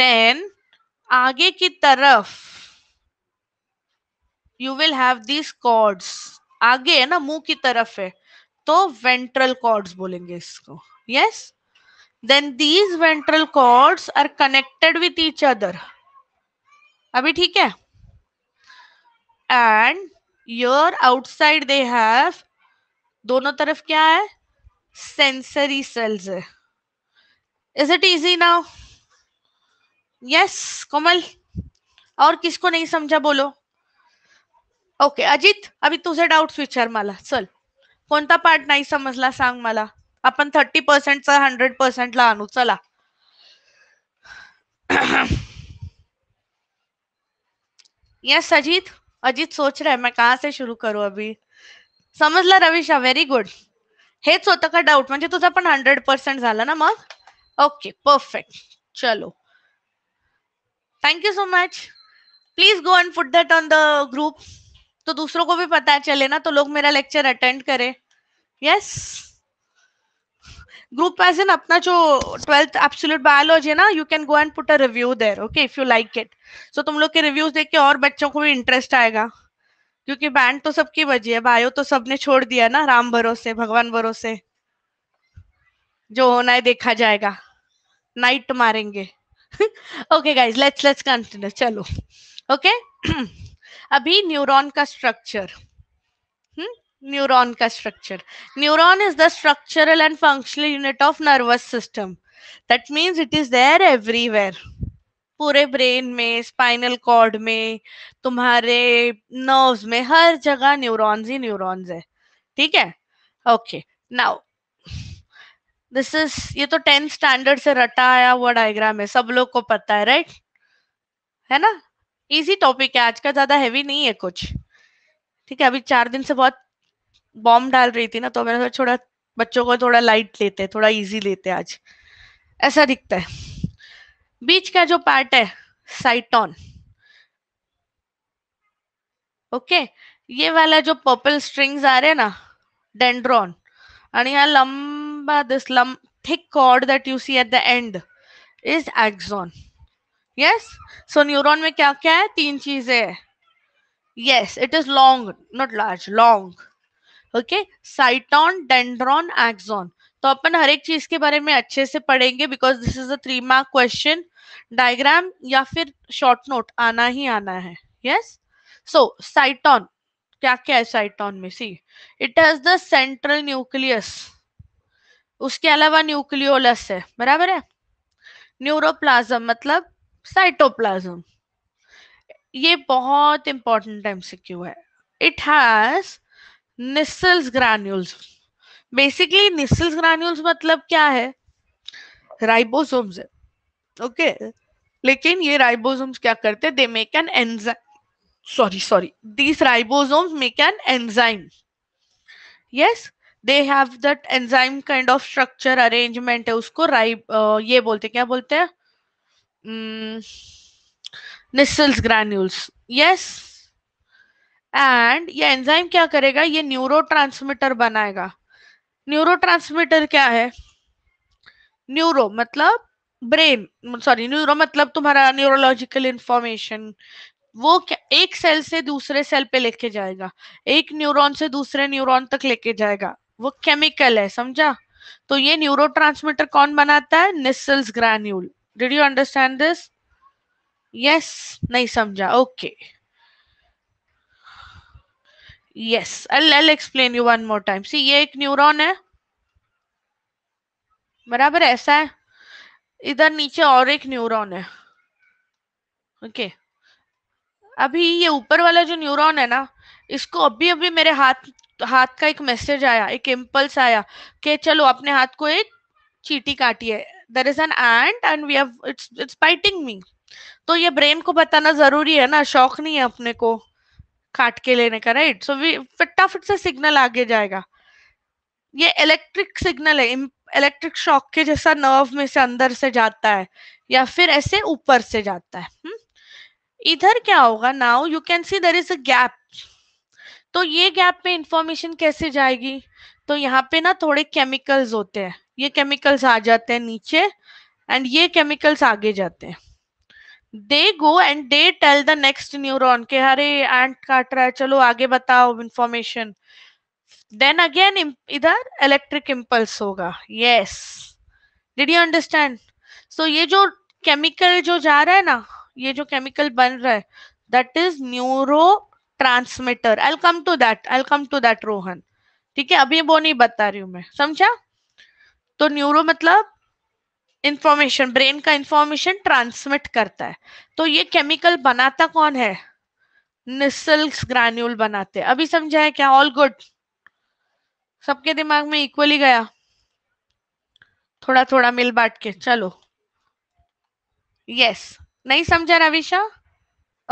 देन आगे की तरफ you will have these cords आगे है ना मुंह की तरफ है तो वेंट्रल कॉर्ड्स बोलेंगे इसको yes then these ventral cords are connected with each other अभी ठीक है and your outside they have दोनों तरफ क्या है सेंसरी सेल्स है is it easy now yes Komal और किसको नहीं समझा बोलो ओके okay, अजीत अभी तुझे डाउट विचार माला चल कोणता पार्ट नाही समजला सांग मला आपण थर्टी चा हंड्रेड ला आणू चला यस अजित अजित सोच रहा मैं कहा से शुरू करू अभी समजला रविशा व्हेरी गुड हेच होतं का डाऊट म्हणजे तुझा पण हंड्रेड पर्सेंट झाला ना मग ओके परफेक्ट चलो thank you so much please go and put that on the group तो दूसरों को भी पता चले ना तो लोग मेरा लेक्चर अटेंड करें यस ग्रुप एज इन अपना जो ट्वेल्थ एब्सोल्यूट बायोलॉजी है ना you can go and put a review there okay if you like it so तुम लोग के रिव्यूज देख के और बच्चों को भी इंटरेस्ट आएगा क्योंकि बैंड तो सबकी बजी है बायो तो सबने छोड़ दिया ना राम भरोसे भगवान भरोसे जो होना है देखा जाएगा नाइट मारेंगे okay guys let's let's continue चलो ओके okay? अभी न्यूरॉन का स्ट्रक्चर हम्म, न्यूरॉन का structure neuron is the structural and functional unit of nervous system that means it is there everywhere पूरे ब्रेन में स्पाइनल कॉर्ड में तुम्हारे नर्व्स में हर जगह न्यूरॉन्स ही न्यूरॉन्स है ठीक है ओके नाउ दिस इज ये तो टेंथ स्टैंडर्ड से रटा आया हुआ डायग्राम है सब लोग को पता है राइट right? है ना इजी टॉपिक है आज का ज्यादा हैवी नहीं है कुछ ठीक है अभी चार दिन से बहुत बॉम्ब डाल रही थी ना तो मैंने थोड़ा बच्चों को थोड़ा लाइट लेते हैं थोड़ा इजी लेते हैं आज ऐसा दिखता है बीच का जो पार्ट है साइटॉन ओके ये वाला जो पर्पल स्ट्रिंग्स आ रहे हैं ना डेंड्रॉन एंड यहाँ लंबा दिस लंब thick cord that you see at the end is axon yes so neuron में क्या क्या है तीन चीजें yes it is long not large long okay cyton dendron axon तो अपन हर एक चीज के बारे में अच्छे से पढ़ेंगे because this is a three mark question diagram या फिर शॉर्ट नोट आना ही आना है यस सो साइटॉन क्या क्या है साइटॉन में see it has the central nucleus उसके अलावा न्यूक्लियोलस है बराबर है न्यूरोप्लाज्म मतलब साइटोप्लाज्म ये बहुत इंपॉर्टेंट एमसीक्यू है it has Nissl's granules basically Nissl's granules मतलब क्या है राइबोसोम्स है ओके लेकिन ये राइबोसोम्स क्या करते they make an enzyme sorry sorry these ribosomes make an enzyme yes they have that enzyme kind of structure arrangement है उसको राइब ये बोलते क्या बोलते हैं mm, Nissl's granules. Yes. And ये एंजाइम क्या करेगा ये न्यूरो ट्रांसमीटर बनाएगा न्यूरो ट्रांसमीटर क्या है न्यूरो मतलब ब्रेन सॉरी न्यूरो मतलब तुम्हारा न्यूरोलॉजिकल इंफॉर्मेशन वो क्या एक सेल से दूसरे सेल पे लेके जाएगा एक न्यूरॉन से दूसरे न्यूरॉन तक लेके जाएगा वो केमिकल है समझा तो ये न्यूरो कौन बनाता है Nissl's granule did you understand this yes नहीं समझा okay yes I I explain you one more time see ये एक न्यूरॉन है बराबर ऐसा है इधर नीचे और एक न्यूरॉन है ओके okay. अभी ये ऊपर वाला जो न्यूरॉन है ना इसको अभी अभी मेरे हाथ हाथ का एक मैसेज आया एक इम्पल्स आया कि चलो अपने हाथ को एक चीटी काटिए there is an and and we have it's it's biting me तो ये ब्रेन को बताना जरूरी है ना शौक नहीं है अपने को काट के लेने का राइट सो वी फटाफट से सिग्नल आगे जाएगा ये इलेक्ट्रिक सिग्नल है इलेक्ट्रिक शॉक के जैसा नर्व में से अंदर से जाता है या फिर ऐसे ऊपर से जाता है हुँ? हम्म? इधर क्या होगा now you can see there is a gap तो ये गैप में इंफॉर्मेशन कैसे जाएगी तो यहाँ पे ना थोड़े केमिकल्स होते हैं ये केमिकल्स आ जाते हैं नीचे एंड ये केमिकल्स आगे जाते हैं they go and they tell the next neuron के अरे एंट काट रहा है चलो आगे बताओ इन्फॉर्मेशन देन अगेन इधर इलेक्ट्रिक इम्पल्स होगा yes did you understand so ये जो केमिकल जो जा रहा है ना ये जो केमिकल बन रहा है that is neurotransmitter I come to that I come to that Rohan ठीक है अभी वो नहीं बता रही हूं मैं समझा तो न्यूरो मतलब इंफॉर्मेशन ब्रेन का इंफॉर्मेशन ट्रांसमिट करता है तो ये केमिकल बनाता कौन है निसल्स ग्रैन्यूल बनाते अभी समझाए क्या ऑल गुड सबके दिमाग में इक्वली गया थोड़ा थोड़ा मिल बांट के चलो यस yes. नहीं समझा रविशा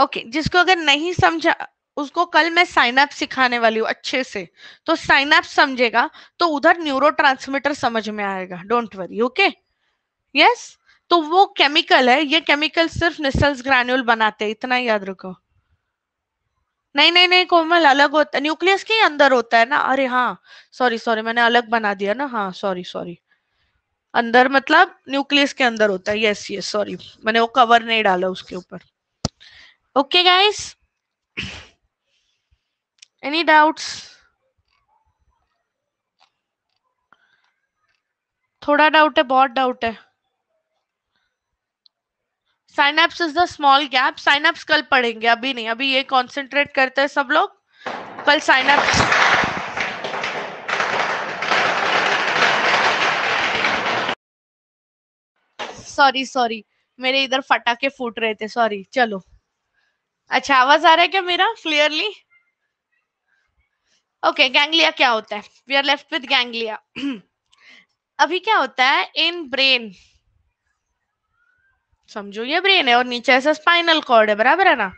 ओके okay. जिसको अगर नहीं समझा उसको कल मैं साइनैप्स सिखाने वाली हूँ अच्छे से तो साइनैप्स समझेगा तो उधर न्यूरो समझ में आएगा डोंट वरी ओके यस तो वो केमिकल है ये केमिकल सिर्फ निसल्स ग्रैन्यूल बनाते हैं इतना याद रखो नहीं नहीं नहीं कोमल अलग होता है न्यूक्लियस के अंदर होता है ना अरे हाँ सॉरी सॉरी मैंने अलग बना दिया ना हाँ सॉरी सॉरी अंदर मतलब न्यूक्लियस के अंदर होता है यस यस सॉरी मैंने वो कवर नहीं डाला उसके ऊपर ओके गाइस Any doubts? थोड़ा डाउट है बहुत डाउट है synapse is the small gap synapse कल पढ़ेंगे अभी नहीं अभी ये कॉन्सेंट्रेट करते हैं सब लोग कल साइनअप्स सॉरी सॉरी मेरे इधर फटाके फूट रहे थे सॉरी चलो अच्छा आवाज आ रहा है क्या मेरा क्लियरली ओके okay, गैंग्लिया क्या होता है we are left with ganglia अभी क्या होता है इन ब्रेन समझो ये ब्रेन है और नीचे ऐसा स्पाइनल कॉर्ड है बराबर है ना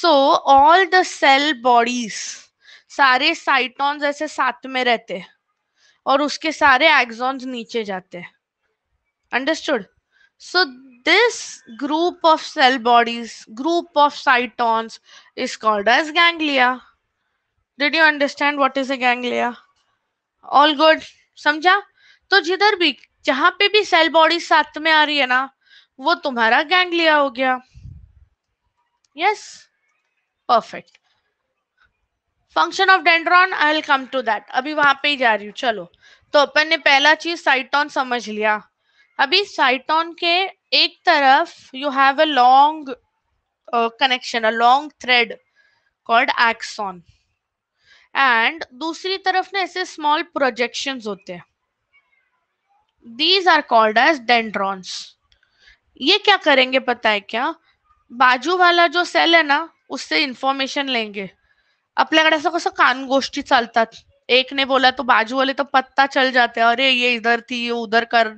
so all the cell bodies सारे साइटॉन्स ऐसे साथ में रहते और उसके सारे एक्सॉन्स नीचे जाते हैं understood so this group of cell bodies group of cytons is called as ganglia did you understand what is a ganglia all good समझा तो जिधर भी जहां पे भी सेल बॉडी साथ में आ रही है ना वो तुम्हारा लिया हो गया yes perfect function of dendron I will come to that अभी वहां पे ही जा रही हूँ चलो तो अपन ने पहला चीज साइटॉन समझ लिया अभी साइटॉन के एक तरफ you have a long connection a long thread called axon and दूसरी तरफ ना ऐसे स्मॉल प्रोजेक्शन होते हैं these are called as dendrons ये क्या करेंगे पता है क्या बाजू वाला जो सेल है ना उससे इन्फॉर्मेशन लेंगे अपने कड़े असं कसा कान गोष्ठी चलता एक ने बोला तो बाजू वाले तो पत्ता चल जाते हैं अरे ये इधर थी ये उधर कर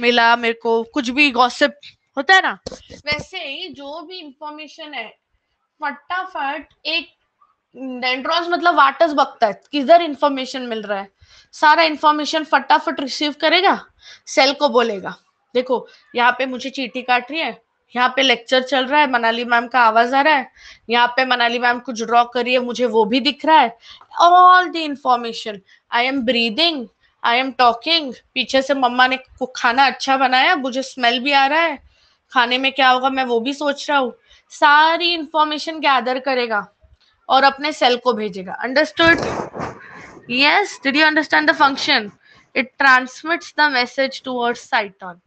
मिला मेरे को कुछ भी गॉसिप होता है ना वैसे ही जो भी इंफॉर्मेशन है फटाफट एक डेंड्रॉन्स मतलब वाटस बगता है किधर इंफॉर्मेशन मिल रहा है सारा इंफॉर्मेशन फटाफट रिसीव करेगा सेल को बोलेगा देखो यहाँ पे मुझे चीटी काट रही है यहाँ पे लेक्चर चल रहा है मनाली मैम का आवाज आ रहा है यहाँ पे मनाली मैम कुछ ड्रॉ करी है मुझे वो भी दिख रहा है all the information I am breathing I am talking पीछे से मम्मा ने खाना अच्छा बनाया मुझे स्मेल भी आ रहा है खाने में क्या होगा मैं वो भी सोच रहा हूँ सारी इंफॉर्मेशन गैदर करेगा और अपने सेल को भेजेगा understood yes did you understand the function it transmits the message towards cyton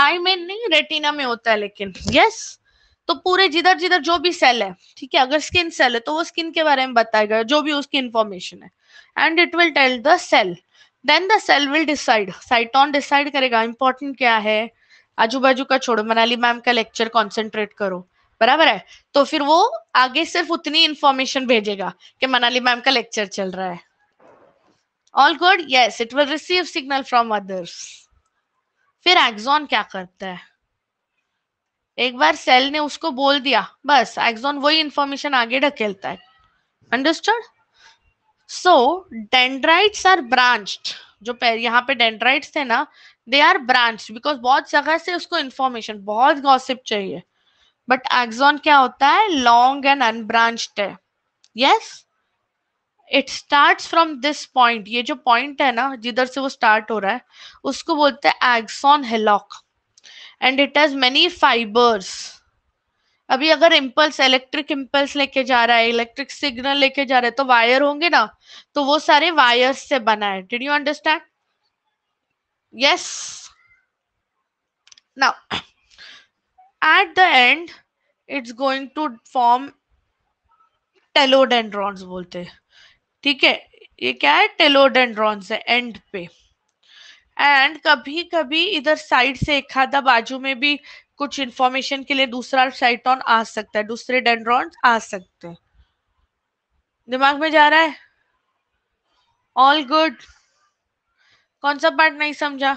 I mean नहीं रेटिना में होता है लेकिन यस yes, तो पूरे जिधर जिधर जो भी सेल है ठीक है अगर स्किन सेल है तो वो स्किन के बारे में बताएगा जो भी उसकी इंफॉर्मेशन है and it will tell the cell then the cell will decide cyton decide करेगा इंपॉर्टेंट क्या है आजू बाजू का छोड़ो मनाली मैम का लेक्चर कॉन्सेंट्रेट करो बराबर है तो फिर वो आगे सिर्फ उतनी इंफॉर्मेशन भेजेगा कि मनाली मैम का लेक्चर चल रहा है all good yes it will receive signal from others फिर एक्सॉन क्या करता है एक बार सेल ने उसको बोल दिया बस एक्सॉन वही इंफॉर्मेशन आगे ढकेलता है understood so dendrites are branched जो यहाँ पे डेंड्राइट्स थे ना दे आर ब्रांच बिकॉज बहुत जगह से उसको इन्फॉर्मेशन बहुत गॉसिप चाहिए बट एक्सॉन क्या होता है लॉन्ग एंड अनब्रांच्ड है yes it start from this point ये जो पॉइंट है ना जिधर से वो स्टार्ट हो रहा है उसको बोलते हैं axon hillock and it has many fibres अभी अगर इम्पल्स इलेक्ट्रिक इम्पल्स लेके जा रहा है इलेक्ट्रिक सिग्नल लेके जा रहा है तो वायर होंगे ना तो वो सारे वायर्स से बना है did you understand yes now at the end it's going to form telodendrons बोलते ठीक है ये क्या है टेलोडेंड्रॉन्स है एंड पे एंड कभी कभी इधर साइड से एक आधा बाजू में भी कुछ इंफॉर्मेशन के लिए दूसरा साइटॉन आ सकता है दूसरे डेंड्रॉन आ सकते हैं दिमाग में जा रहा है ऑल गुड कौन सा पार्ट नहीं समझा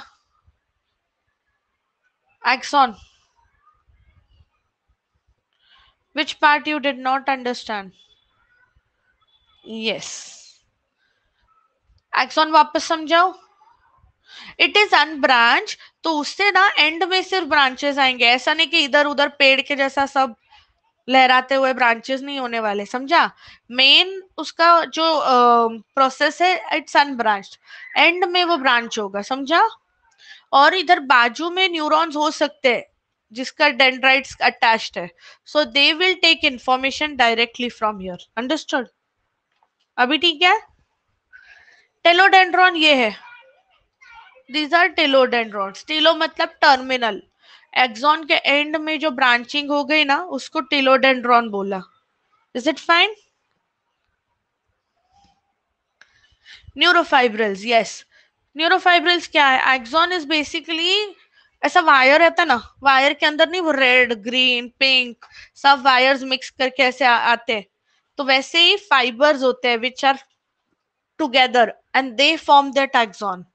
axon which part you did not understand yes axon वापस समझाओ इट इज अनब्रांच तो उससे ना एंड में सिर्फ ब्रांचेस आएंगे ऐसा नहीं कि इधर उधर पेड़ के जैसा सब लहराते हुए ब्रांचेस नहीं होने वाले समझा मेन उसका जो प्रोसेस है इट्स अनब्रांच एंड में वो ब्रांच होगा समझा और इधर बाजू में न्यूरॉन्स हो सकते हैं जिसका डेंड्राइट्स अटैच्ड है so they will take information directly from here understood अभी ठीक है टेलोडेंड्रॉन ये है दीज आर टेलोडेंड्रॉन टेलो मतलब टर्मिनल एक्सॉन के एंड में जो ब्रांचिंग हो गई ना उसको टेलोडेंड्रॉन बोला is it fine neurofibrils yes neurofibrils क्या है एक्सॉन इज बेसिकली ऐसा वायर रहता ना वायर के अंदर नहीं वो रेड ग्रीन पिंक सब वायर्स मिक्स करके ऐसे आ, आते हैं तो वैसे ही फाइबर्स होते हैं which are together and they form that axon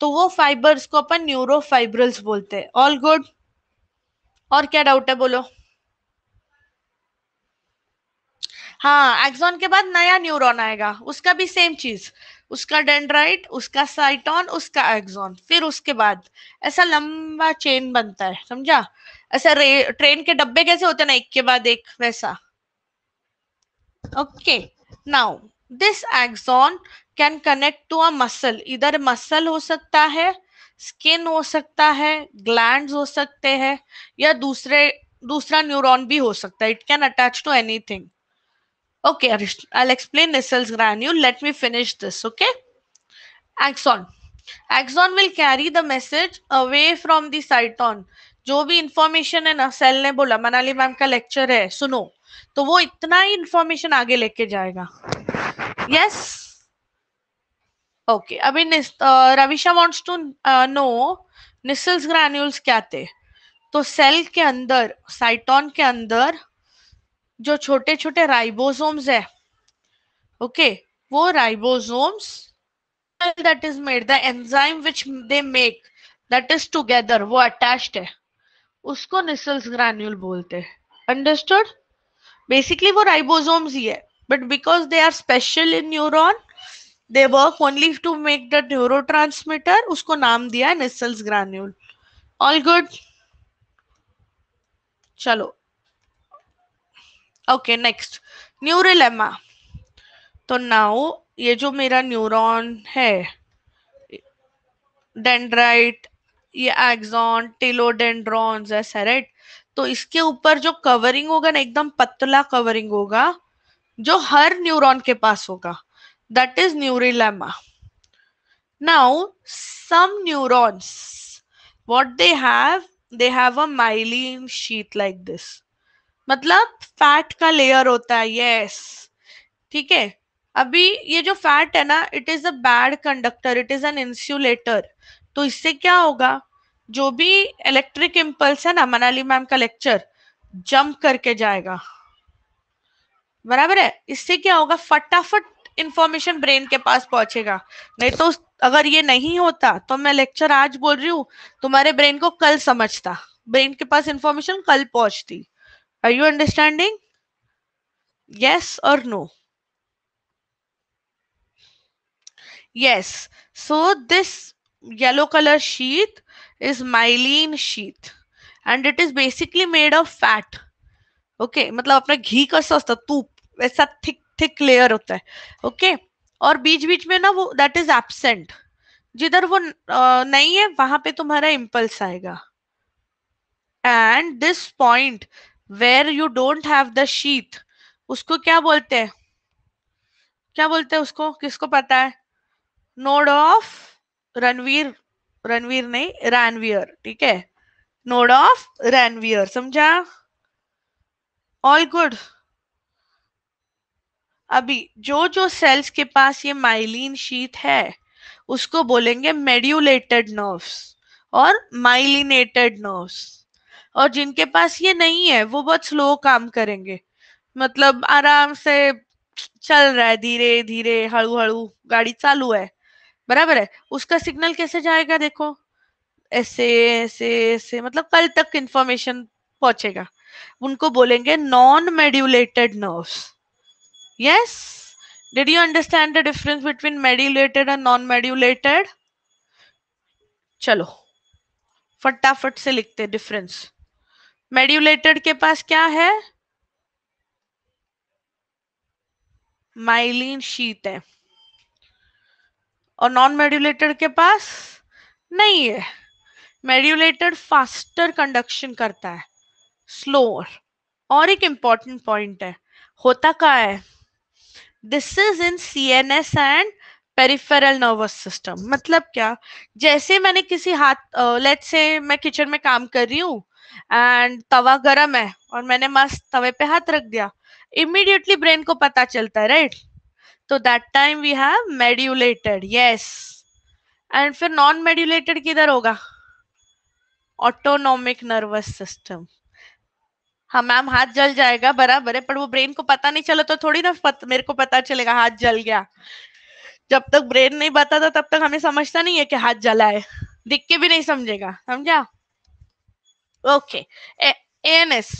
तो वो फाइबर्स को अपन न्यूरो फाइब्रल्स बोलते हैं ऑल गुड और क्या डाउट है बोलो हाँ एक्सॉन के बाद नया न्यूरॉन आएगा उसका भी सेम चीज उसका डेंड्राइट उसका साइटॉन उसका एक्सॉन फिर उसके बाद ऐसा लंबा चेन बनता है समझा ऐसा ट्रेन के डब्बे कैसे होते हैं ना एक के बाद एक वैसा okay now this axon can connect to a muscle इधर मसल हो सकता है स्किन हो सकता है ग्लैंड हो सकते हैं या दूसरे दूसरा न्यूरॉन भी हो सकता है it can attach to anything okay i'll explain Nissel's granule let me finish this okay axon axon will carry the message away from the cyton जो भी इंफॉर्मेशन है ना सेल ने बोला मनाली मैम का लेक्चर है सुनो तो वो इतना ही इंफॉर्मेशन आगे लेके जाएगा यस yes? ओके अभी Ravisha wants to know Nissl's granules क्या थे तो सेल के अंदर साइटॉन के अंदर जो छोटे छोटे राइबोसोम्स है ओके वो ribosomes that is made the enzyme which they make that is together वो अटैच्ड है उसको निसल्स ग्रैन्यूल बोलते हैं अंडरस्टूड बेसिकली वो राइबोसोम्स ही है but because they are special in neuron they work only to make the neurotransmitter उसको नाम दिया है नेसल्स ग्रान्यूल ऑल गुड चलो ओके नेक्स्ट न्यूरोलेमा तो नाउ ये जो मेरा न्यूरॉन है डेंड्राइट ये एक्सॉन टेलोडेंड्रॉन्स ऐसा राइट तो इसके ऊपर जो कवरिंग होगा ना एकदम पतला कवरिंग होगा जो हर न्यूरॉन के पास होगा that is neuralema now some neurons what they have they have a myelin sheath like this मतलब फैट का लेयर होता है यस ठीक है अभी ये जो फैट है ना it is a bad conductor it is an insulator तो इससे क्या होगा जो भी इलेक्ट्रिक इम्पल्स है ना मनाली मैम का लेक्चर जंप करके जाएगा बराबर है इससे क्या होगा फटाफट इंफॉर्मेशन ब्रेन के पास पहुंचेगा नहीं तो अगर ये नहीं होता तो मैं लेक्चर आज बोल रही हूँ तुम्हारे ब्रेन को कल समझता ब्रेन के पास इंफॉर्मेशन कल पहुंचती आर यू अंडरस्टैंडिंग यस और no yes so this yellow colour sheath is myelin sheath and it is basically made of fat okay मतलब अपना घी कैसा होता तूप वैसा थिक थिक लेयर होता है ओके okay? और बीच बीच में ना वो दैट इज एबसेंट जिधर वो नहीं है वहां पे तुम्हारा इम्पल्स आएगा and this point where you don't have the sheath उसको क्या बोलते हैं क्या बोलते हैं उसको किसको पता है नोड ऑफ रणवीर रणवीर नहीं रैनवियर ठीक है नोड ऑफ रैनवियर समझा ऑल गुड अभी जो जो सेल्स के पास ये माइलिन शीत है उसको बोलेंगे मेड्यूलेटेड नर्व्स और माइलिनेटेड नर्व्स और जिनके पास ये नहीं है वो बहुत स्लो काम करेंगे मतलब आराम से चल रहा है धीरे धीरे हड़ू हड़ू गाड़ी चालू है बराबर है उसका सिग्नल कैसे जाएगा देखो ऐसे ऐसे ऐसे मतलब कल तक इंफॉर्मेशन पहुंचेगा उनको बोलेंगे non medullated nerves Yes? Did you understand the difference between medulated and non-medulated? chalo फटाफट से लिखते डिफरेंस मेड्यूलेटेड के पास क्या है माइलिन शीट है और नॉन मेड्यूलेटेड के पास नहीं है मेड्यूलेटेड फास्टर कंडक्शन करता है स्लोअर और एक इंपॉर्टेंट पॉइंट है होता क्या है this is in C N S and peripheral nervous system मतलब क्या जैसे मैंने किसी हाथ लेट uh, से मैं किचन में काम कर रही हूँ एंड तवा गर्म है और मैंने मस्त तवे पे हाथ रख दिया इमीडिएटली ब्रेन को पता चलता है राइट तो that time we have medullated yes and फिर नॉन मेड्यूलेटेड किधर होगा ऑटोनॉमिक नर्वस सिस्टम हाँ मैम हाथ जल जाएगा बराबर है पर वो ब्रेन को पता नहीं चला तो थोड़ी ना पत, मेरे को पता चलेगा हाथ जल गया जब तक ब्रेन नहीं बताता तब तक हमें समझता नहीं है कि हाथ जला है दिख के भी नहीं समझेगा समझा ओके ए एन एस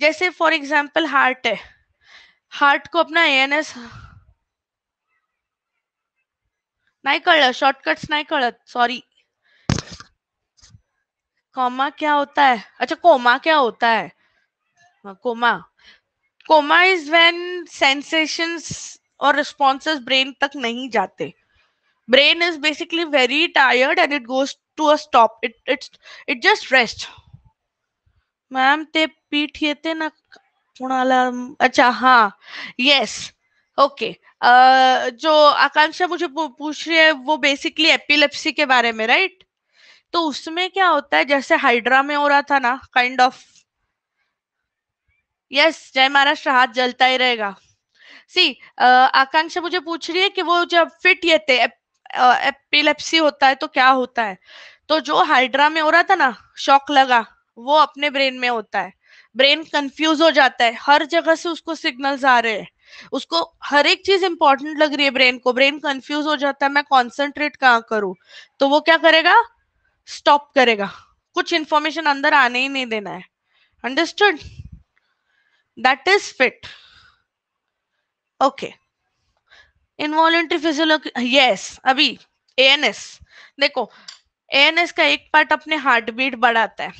जैसे फॉर एग्जाम्पल हार्ट है हार्ट को अपना ए एन एस नहीं कर शॉर्टकट नहीं कर सॉरी कॉमा क्या होता है अच्छा कोमा क्या होता है हाँ, coma coma is when sensations और रिस्पॉन्सेज ब्रेन तक नहीं जाते brain is basically very tired and it goes to a stop it it's it just rest ma'am ते पीठ येते ना कोणाला अच्छा हाँ येस ओके okay. uh, जो आकांक्षा मुझे पूछ रही है वो बेसिकली एपिलेप्सी के बारे में राइट right? तो उसमें क्या होता है जैसे हाइड्रा में हो रहा था ना काइंड ऑफ यस जय महाराष्ट्र हाथ जलता ही रहेगा सी आकांक्षा मुझे पूछ रही है कि वो जब फिट ये थे एपिलेप्सी होता है तो क्या होता है तो जो हाइड्रा में हो रहा था ना शॉक लगा वो अपने ब्रेन में होता है ब्रेन कंफ्यूज हो जाता है हर जगह से उसको सिग्नल्स आ रहे हैं उसको हर एक चीज इंपॉर्टेंट लग रही है ब्रेन को ब्रेन कंफ्यूज हो जाता है मैं कॉन्सेंट्रेट कहाँ करूँ तो वो क्या करेगा स्टॉप करेगा कुछ इंफॉर्मेशन अंदर आने ही नहीं देना है understood that is fit okay involuntary physiology yes abhi ans देखो एएनएस का एक पार्ट अपने हार्ट बीट बढ़ाता है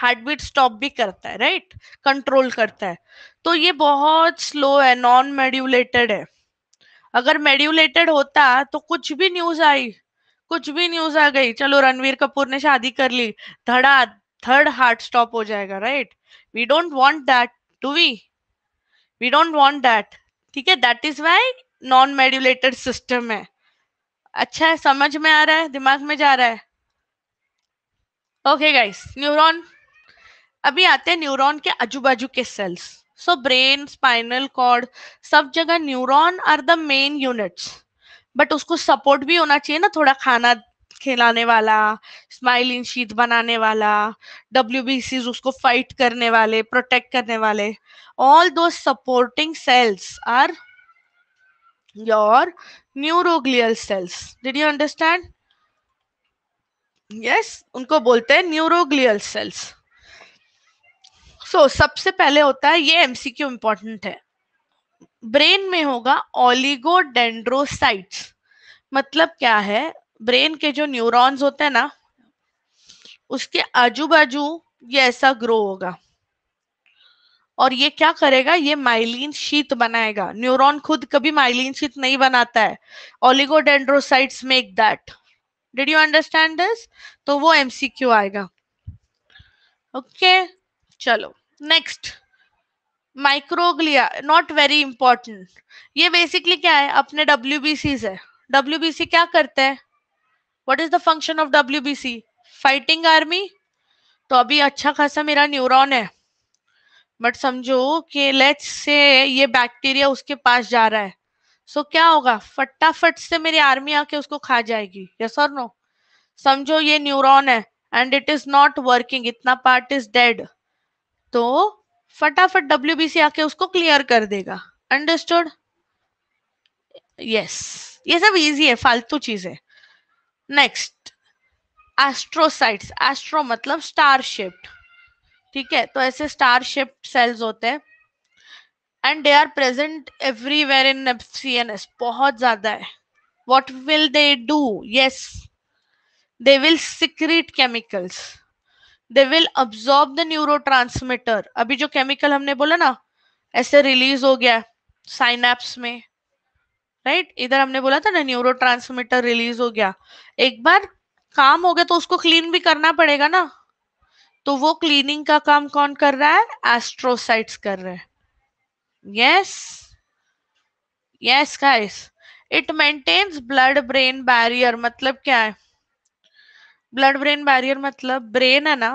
हार्ट बीट स्टॉप भी करता है राइट right? कंट्रोल करता है तो ये बहुत स्लो है नॉन मेड्यूलेटेड है अगर मेड्यूलेटेड होता तो कुछ भी न्यूज आई कुछ भी न्यूज आ गई चलो रणवीर कपूर ने शादी कर ली धड़ा थर्ड हार्ट स्टॉप हो जाएगा right we don't want that do we we don't want that ठीक है that is why non medullated system है अच्छा है समझ में आ रहा है दिमाग में जा रहा है ओके गाइस न्यूरॉन अभी आते हैं न्यूरॉन के आजू बाजू के cells so brain spinal cord सब जगह neuron are the main units but उसको सपोर्ट भी होना चाहिए ना थोड़ा खाना खिलाने वाला स्माइलिंग शीट बनाने वाला डब्ल्यू उसको फाइट करने वाले प्रोटेक्ट करने वाले all those supporting cells are your neuroglial cells did you understand yes उनको बोलते हैं न्यूरोग्लियल सेल्स सो सबसे पहले होता है ये एमसीक्यू इंपॉर्टेंट है ब्रेन में होगा ओलिगोडेंड्रोसाइट्स मतलब क्या है ब्रेन के जो न्यूरॉन्स होते हैं ना उसके आजू बाजू ये ऐसा ग्रो होगा और ये क्या करेगा ये माइलिन शीत बनाएगा न्यूरॉन खुद कभी माइलिन शीत नहीं बनाता है oligodendrocytes make that did you understand this तो वो एमसीक्यू आएगा ओके okay? चलो next microglia not very important ये बेसिकली क्या है अपने डब्ल्यू है डब्ल्यू क्या करते हैं what is the function of C fighting army तो अभी अच्छा खासा मेरा न्यूरॉन है बट समझो कि लेट्स से ये बैक्टीरिया उसके पास जा रहा है सो so, क्या होगा फटाफट से मेरी आर्मी आके उसको खा जाएगी यस और नो समझो ये न्यूरॉन है and it is not working इतना पार्ट इज डेड तो फटाफट डब्ल्यू आके उसको क्लियर कर देगा अंडरस्टूड यस yes. ये सब इजी है फालतू चीज है नेक्स्ट एस्ट्रोसाइट्स एस्ट्रो मतलब स्टार शेप्ड ठीक है तो ऐसे स्टार शेप्ड सेल्स होते हैं and they are present everywhere in C N S बहुत ज्यादा है what will they do yes they will secrete chemicals they will absorb the neurotransmitter अभी जो केमिकल हमने बोला ना ऐसे रिलीज हो गया साइनेप्स में राइट right? इधर हमने बोला था ना न्यूरो रिलीज हो गया एक बार काम हो गया तो उसको क्लीन भी करना पड़ेगा ना तो वो क्लीनिंग का काम कौन कर रहा है एस्ट्रोसाइट्स कर रहे yes yes guys it maintains blood brain barrier मतलब क्या है ब्लड ब्रेन बैरियर मतलब ब्रेन है ना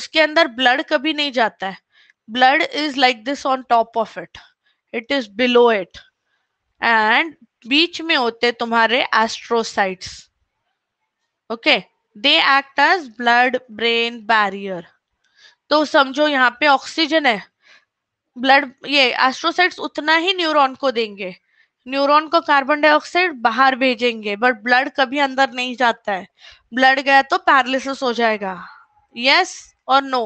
उसके अंदर ब्लड कभी नहीं जाता है blood is like this on top of it it is below it and बीच में होते तुम्हारे astrocytes okay they act as blood brain barrier तो समझो यहाँ पे ऑक्सीजन है ब्लड ये एस्ट्रोसाइट्स उतना ही न्यूरॉन को देंगे न्यूरॉन को कार्बन डाइऑक्साइड बाहर भेजेंगे बट ब्लड कभी अंदर नहीं जाता है ब्लड गया तो पैरालिसिस हो जाएगा यस और नो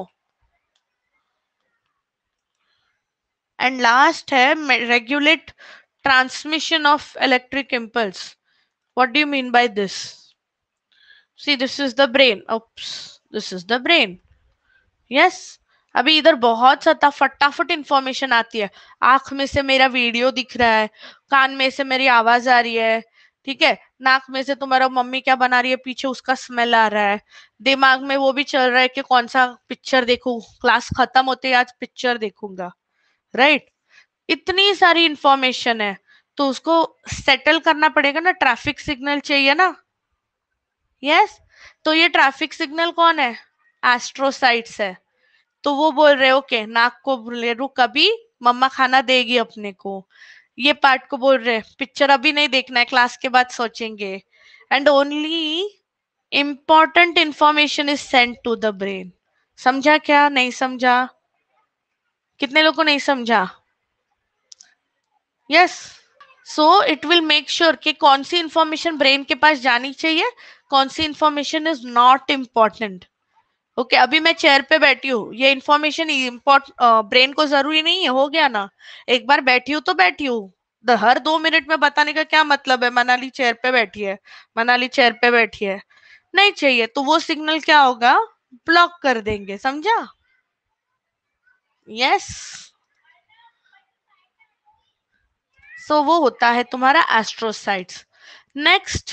एंड लास्ट है regulate transmission of electric impulse what do you mean by this see this is the brain oops this is the brain yes अभी इधर बहुत सा फटाफट इंफॉर्मेशन आती है आंख में से मेरा वीडियो दिख रहा है कान में से मेरी आवाज आ रही है ठीक है नाक में से तुम्हारा मम्मी क्या बना रही है पीछे उसका स्मेल आ रहा है दिमाग में वो भी चल रहा है कि कौन सा पिक्चर देखू क्लास खत्म होते आज पिक्चर देखूंगा राइट right? इतनी सारी इंफॉर्मेशन है तो उसको सेटल करना पड़ेगा ना ट्रैफिक सिग्नल चाहिए ना यस yes? तो ये ट्रैफिक सिग्नल कौन है एस्ट्रोसाइट्स है तो वो बोल रहे ओके नाक को बोले रू कभी मम्मा खाना देगी अपने को ये पार्ट को बोल रहे पिक्चर अभी नहीं देखना है क्लास के बाद सोचेंगे and only important information is sent to the brain समझा क्या नहीं समझा कितने लोग को नहीं समझा yes so it will make sure कि कौन सी इंफॉर्मेशन ब्रेन के पास जानी चाहिए कौन सी information is not important okay अभी मैं चेयर पे बैठी हूँ ये इन्फॉर्मेशन इम्पोर्ट ब्रेन को जरूरी नहीं है हो गया ना एक बार बैठी हूँ तो बैठी हूँ हर दो मिनट में बताने का क्या मतलब है मनाली चेयर पे बैठी है मनाली चेयर पे बैठी है नहीं चाहिए तो वो सिग्नल क्या होगा ब्लॉक कर देंगे समझा यस yes. सो वो होता है तुम्हारा astrocyte next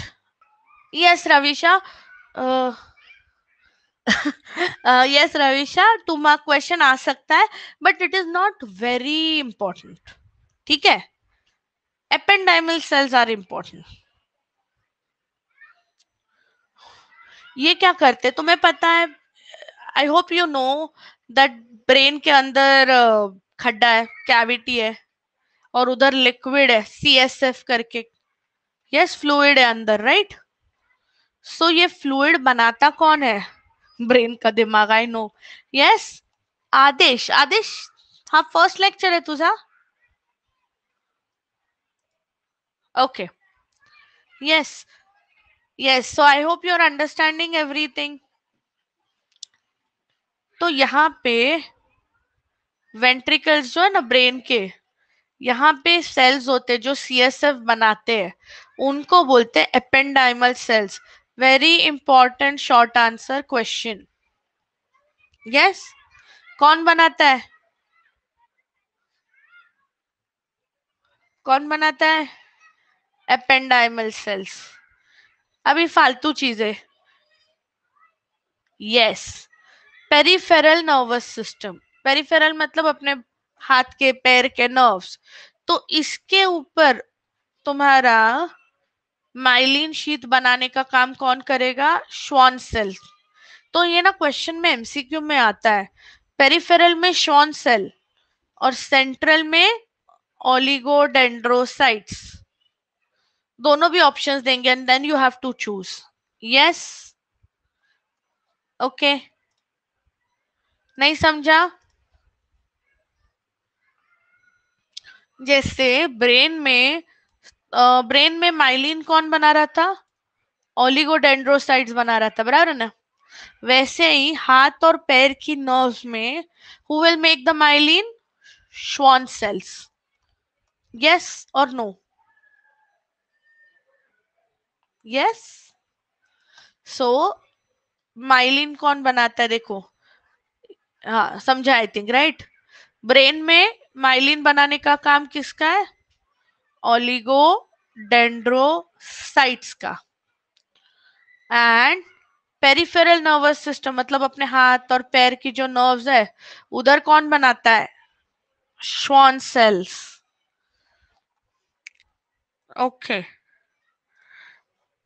yes Ravisha yes Ravisha तुम्हारा क्वेश्चन आ सकता है but it is not very important ठीक है एपेंडाइमल सेल्स आर इंपॉर्टेंट ये क्या करते तुम्हें पता है I hope you know that brain के अंदर uh, खड्डा है कैविटी है और उधर लिक्विड है सी एस एफ करके यस फ्लूड है अंदर राइट सो ये फ्लूड बनाता कौन है ब्रेन का दिमाग आई नो यस आदेश आदेश हाँ फर्स्ट लेक्चर है तुझा yes yes so I hope you are understanding everything तो यहां पे वेंट्रिकल्स जो है ना ब्रेन के यहाँ पे सेल्स होते हैं जो सी एस एफ बनाते हैं उनको बोलते हैं ependymal cells very important short answer question yes कौन बनाता है कौन बनाता है एपेंडाइमल सेल्स अभी फालतू चीजें yes peripheral nervous system peripheral मतलब अपने हाथ के पैर के नर्व्स तो इसके ऊपर तुम्हारा माइलिन शीत बनाने का काम कौन करेगा श्वान सेल तो ये ना क्वेश्चन में एमसीक्यू में आता है पेरिफेरल में श्वान सेल और सेंट्रल में ओलिगोडेंड्रोसाइट्स दोनों भी ऑप्शंस देंगे and then you have to choose yes okay नहीं समझा जैसे ब्रेन में ब्रेन में माइलिन कौन बना रहा था ओलिगोडेंड्रोसाइट्स बना रहा था बराबर ना वैसे ही हाथ और पैर की नर्व्स में who will make the myelin Schwann cells yes और नो यस सो माइलिन कौन बनाता है देखो हाँ समझा आई थिंक राइट ब्रेन में माइलिन बनाने का काम किसका है ओलिगो डेंड्रोसाइट्स का एंड पेरिफेरल नर्वस सिस्टम मतलब अपने हाथ और पैर की जो नर्व्स है उधर कौन बनाता है श्वान सेल्स ओके okay.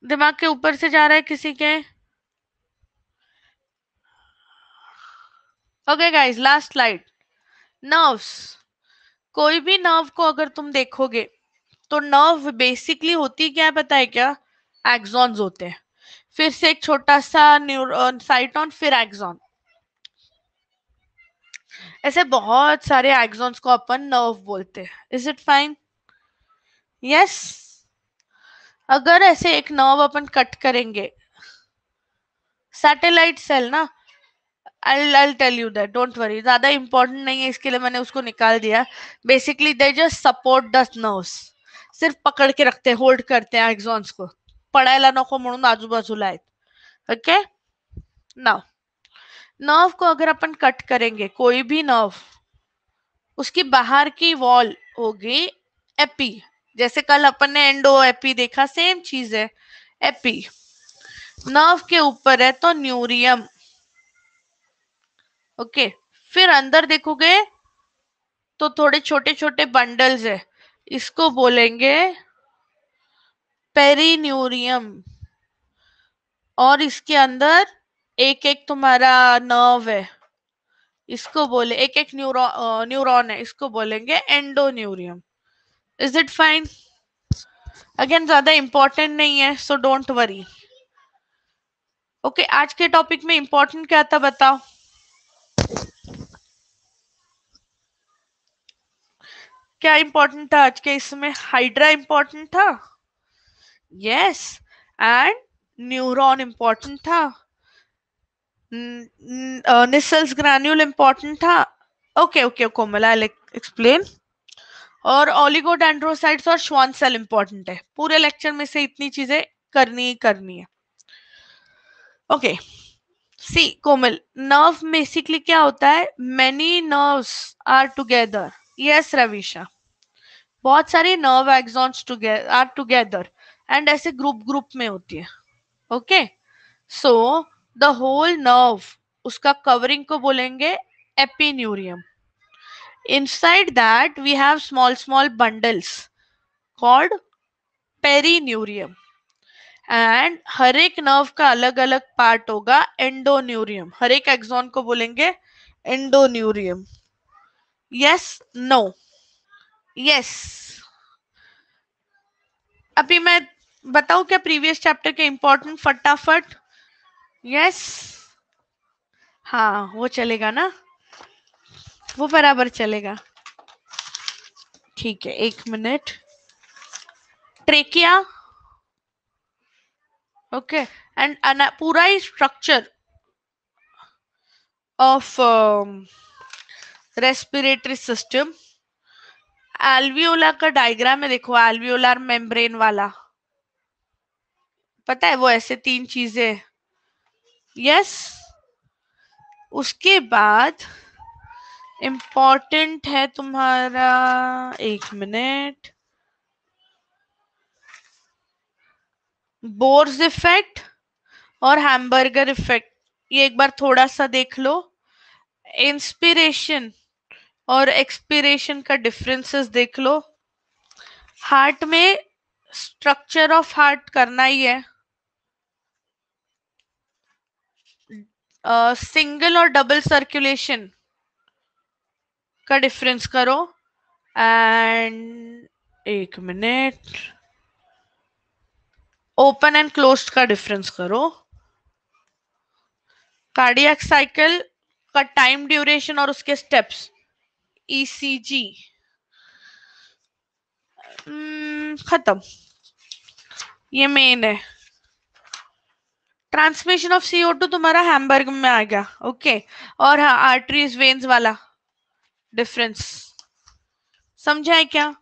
दिमाग के ऊपर से जा रहा है किसी के okay guys last slide nerves कोई भी नर्व को अगर तुम देखोगे तो नर्व बेसिकली होती क्या है पता है क्या एक्सॉन्स होते हैं फिर से एक छोटा सा न्यूरोन साइटॉन फिर एक्सॉन ऐसे बहुत सारे एक्सॉन्स को अपन नर्व बोलते हैं इज इट फाइन यस अगर ऐसे एक नर्व अपन कट करेंगे सैटेलाइट सेल ना I'll I'll tell you that. Don't worry. ज्यादा important नहीं है इसके लिए मैंने उसको निकाल दिया. Basically they just support the nerves. सिर्फ पकड़ के रखते हैं होल्ड करते हैं एक्सॉन्स को पडायला नको म्हणून आजूबाजूला ओके नाउ नर्व को अगर अपन कट करेंगे कोई भी नर्व उसकी बाहर की वॉल होगी एपी जैसे कल अपन ने एंडो एपी देखा सेम चीज है एपी नर्व के ऊपर है तो न्यूरियम ओके फिर अंदर देखोगे तो थोड़े छोटे छोटे बंडल्स है इसको बोलेंगे पेरीन्यूरियम और इसके अंदर एक एक तुम्हारा नर्व है इसको बोले एक एक न्यूरो न्यूरॉन है इसको बोलेंगे endoneurium is it fine again ज्यादा इंपॉर्टेंट नहीं है सो डोंट वरी ओके आज के टॉपिक में इंपॉर्टेंट क्या था बताओ क्या इंपॉर्टेंट था आज के इसमें हाइड्रा इंपॉर्टेंट था यस एंड न्यूरॉन इंपॉर्टेंट था निसल्स ग्रैन्यूल इंपॉर्टेंट था okay okay Komal I explain और ऑलिगोडेंड्रोसाइट्स और श्वान सेल इंपॉर्टेंट है पूरे लेक्चर में से इतनी चीजें करनी ही करनी है okay see Komal nerve basically क्या होता है many nerves are together yes Ravisha बहुत सारी nerve axons are together and ऐसे ग्रुप ग्रुप में होती है okay so the whole nerve उसका कवरिंग को बोलेंगे epineurium side that we have small small bundles called perineurium and हर एक नर्व का अलग अलग पार्ट होगा एंडोन्यूरियम हर एक एक्सॉन को बोलेंगे एंडोन्यूरियम यस नो यस अभी मैं बताऊ क्या प्रीवियस चैप्टर के इंपॉर्टेंट फटाफट यस हाँ वो चलेगा ना वो बराबर चलेगा ठीक है एक मिनट ट्रेकिया ओके एंड पूरा ही structure of respiratory system alveoli का डायग्राम है देखो एल्वियोलार मेम्ब्रेन वाला पता है वो ऐसे तीन चीजें यस उसके बाद इम्पोर्टेंट है तुम्हारा एक मिनट बोर्स इफेक्ट और हैमबर्गर इफेक्ट ये एक बार थोड़ा सा देख लो इंस्पिरेशन और एक्सपीरेशन का डिफरेंसेस देख लो हार्ट में स्ट्रक्चर ऑफ हार्ट करना ही है सिंगल और डबल सर्कुलेशन का डिफरेंस करो एंड एक मिनट ओपन एंड क्लोज का डिफरेंस करो कार्डियक साइकिल का टाइम ड्यूरेशन और उसके स्टेप्स ईसीजी खत्म ये मेन है ट्रांसमिशन ऑफ सीओ टू तुम्हारा हैमबर्ग में आ गया ओके okay. और हाँ आर्टरीज वेन्स वाला डिफरेंस समझाए क्या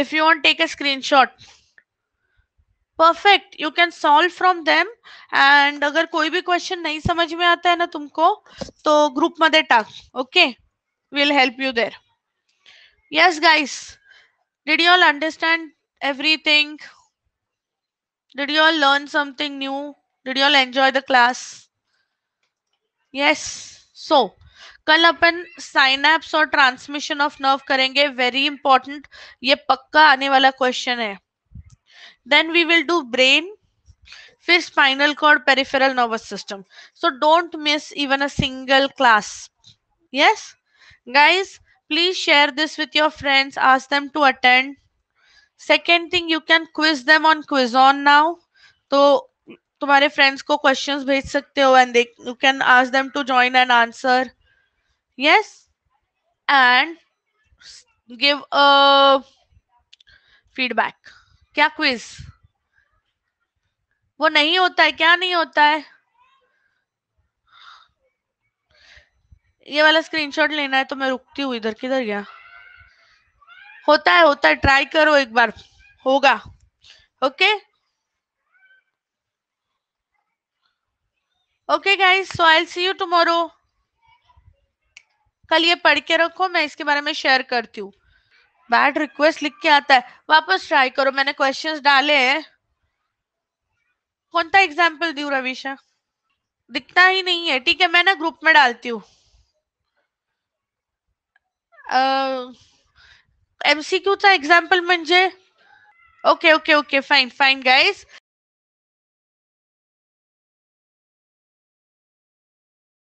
if you want take a screenshot perfect you can solve from them and अगर कोई भी क्वेश्चन नहीं समझ में आता है ना तुमको तो ग्रुप मध्ये टाक okay okay? will help you there yes guys did you all understand everything did you all learn something new did you all enjoy the class yes so कल अपन साइनैप्स और ट्रांसमिशन ऑफ नर्व करेंगे वेरी इंपॉर्टेंट ये पक्का आने वाला क्वेश्चन है then we will do brain फिर spinal cord peripheral nervous system so don't miss even a single class yes guys please share this with your friends ask them to attend second thing you can quiz them on quiz on now तो tumhare friends ko questions bhej sakte ho and they you can ask them to join and answer yes and give a feedback kya quiz wo nahi hota hai kya nahi hota hai ये वाला स्क्रीनशॉट लेना है तो मैं रुकती हूँ इधर किधर गया होता है होता है ट्राई करो एक बार होगा okay okay guys so I see you tomorrow कल ये पढ़ के रखो मैं इसके बारे में शेयर करती हूँ बैड रिक्वेस्ट लिख के आता है वापस ट्राई करो मैंने क्वेश्चंस डाले हैं कौन सा एग्जाम्पल दू रविशा दिखता ही नहीं है ठीक है मैं ना ग्रुप में डालती हूँ क्यूचा एक्झाम्पल म्हणजे okay okay okay fine fine guys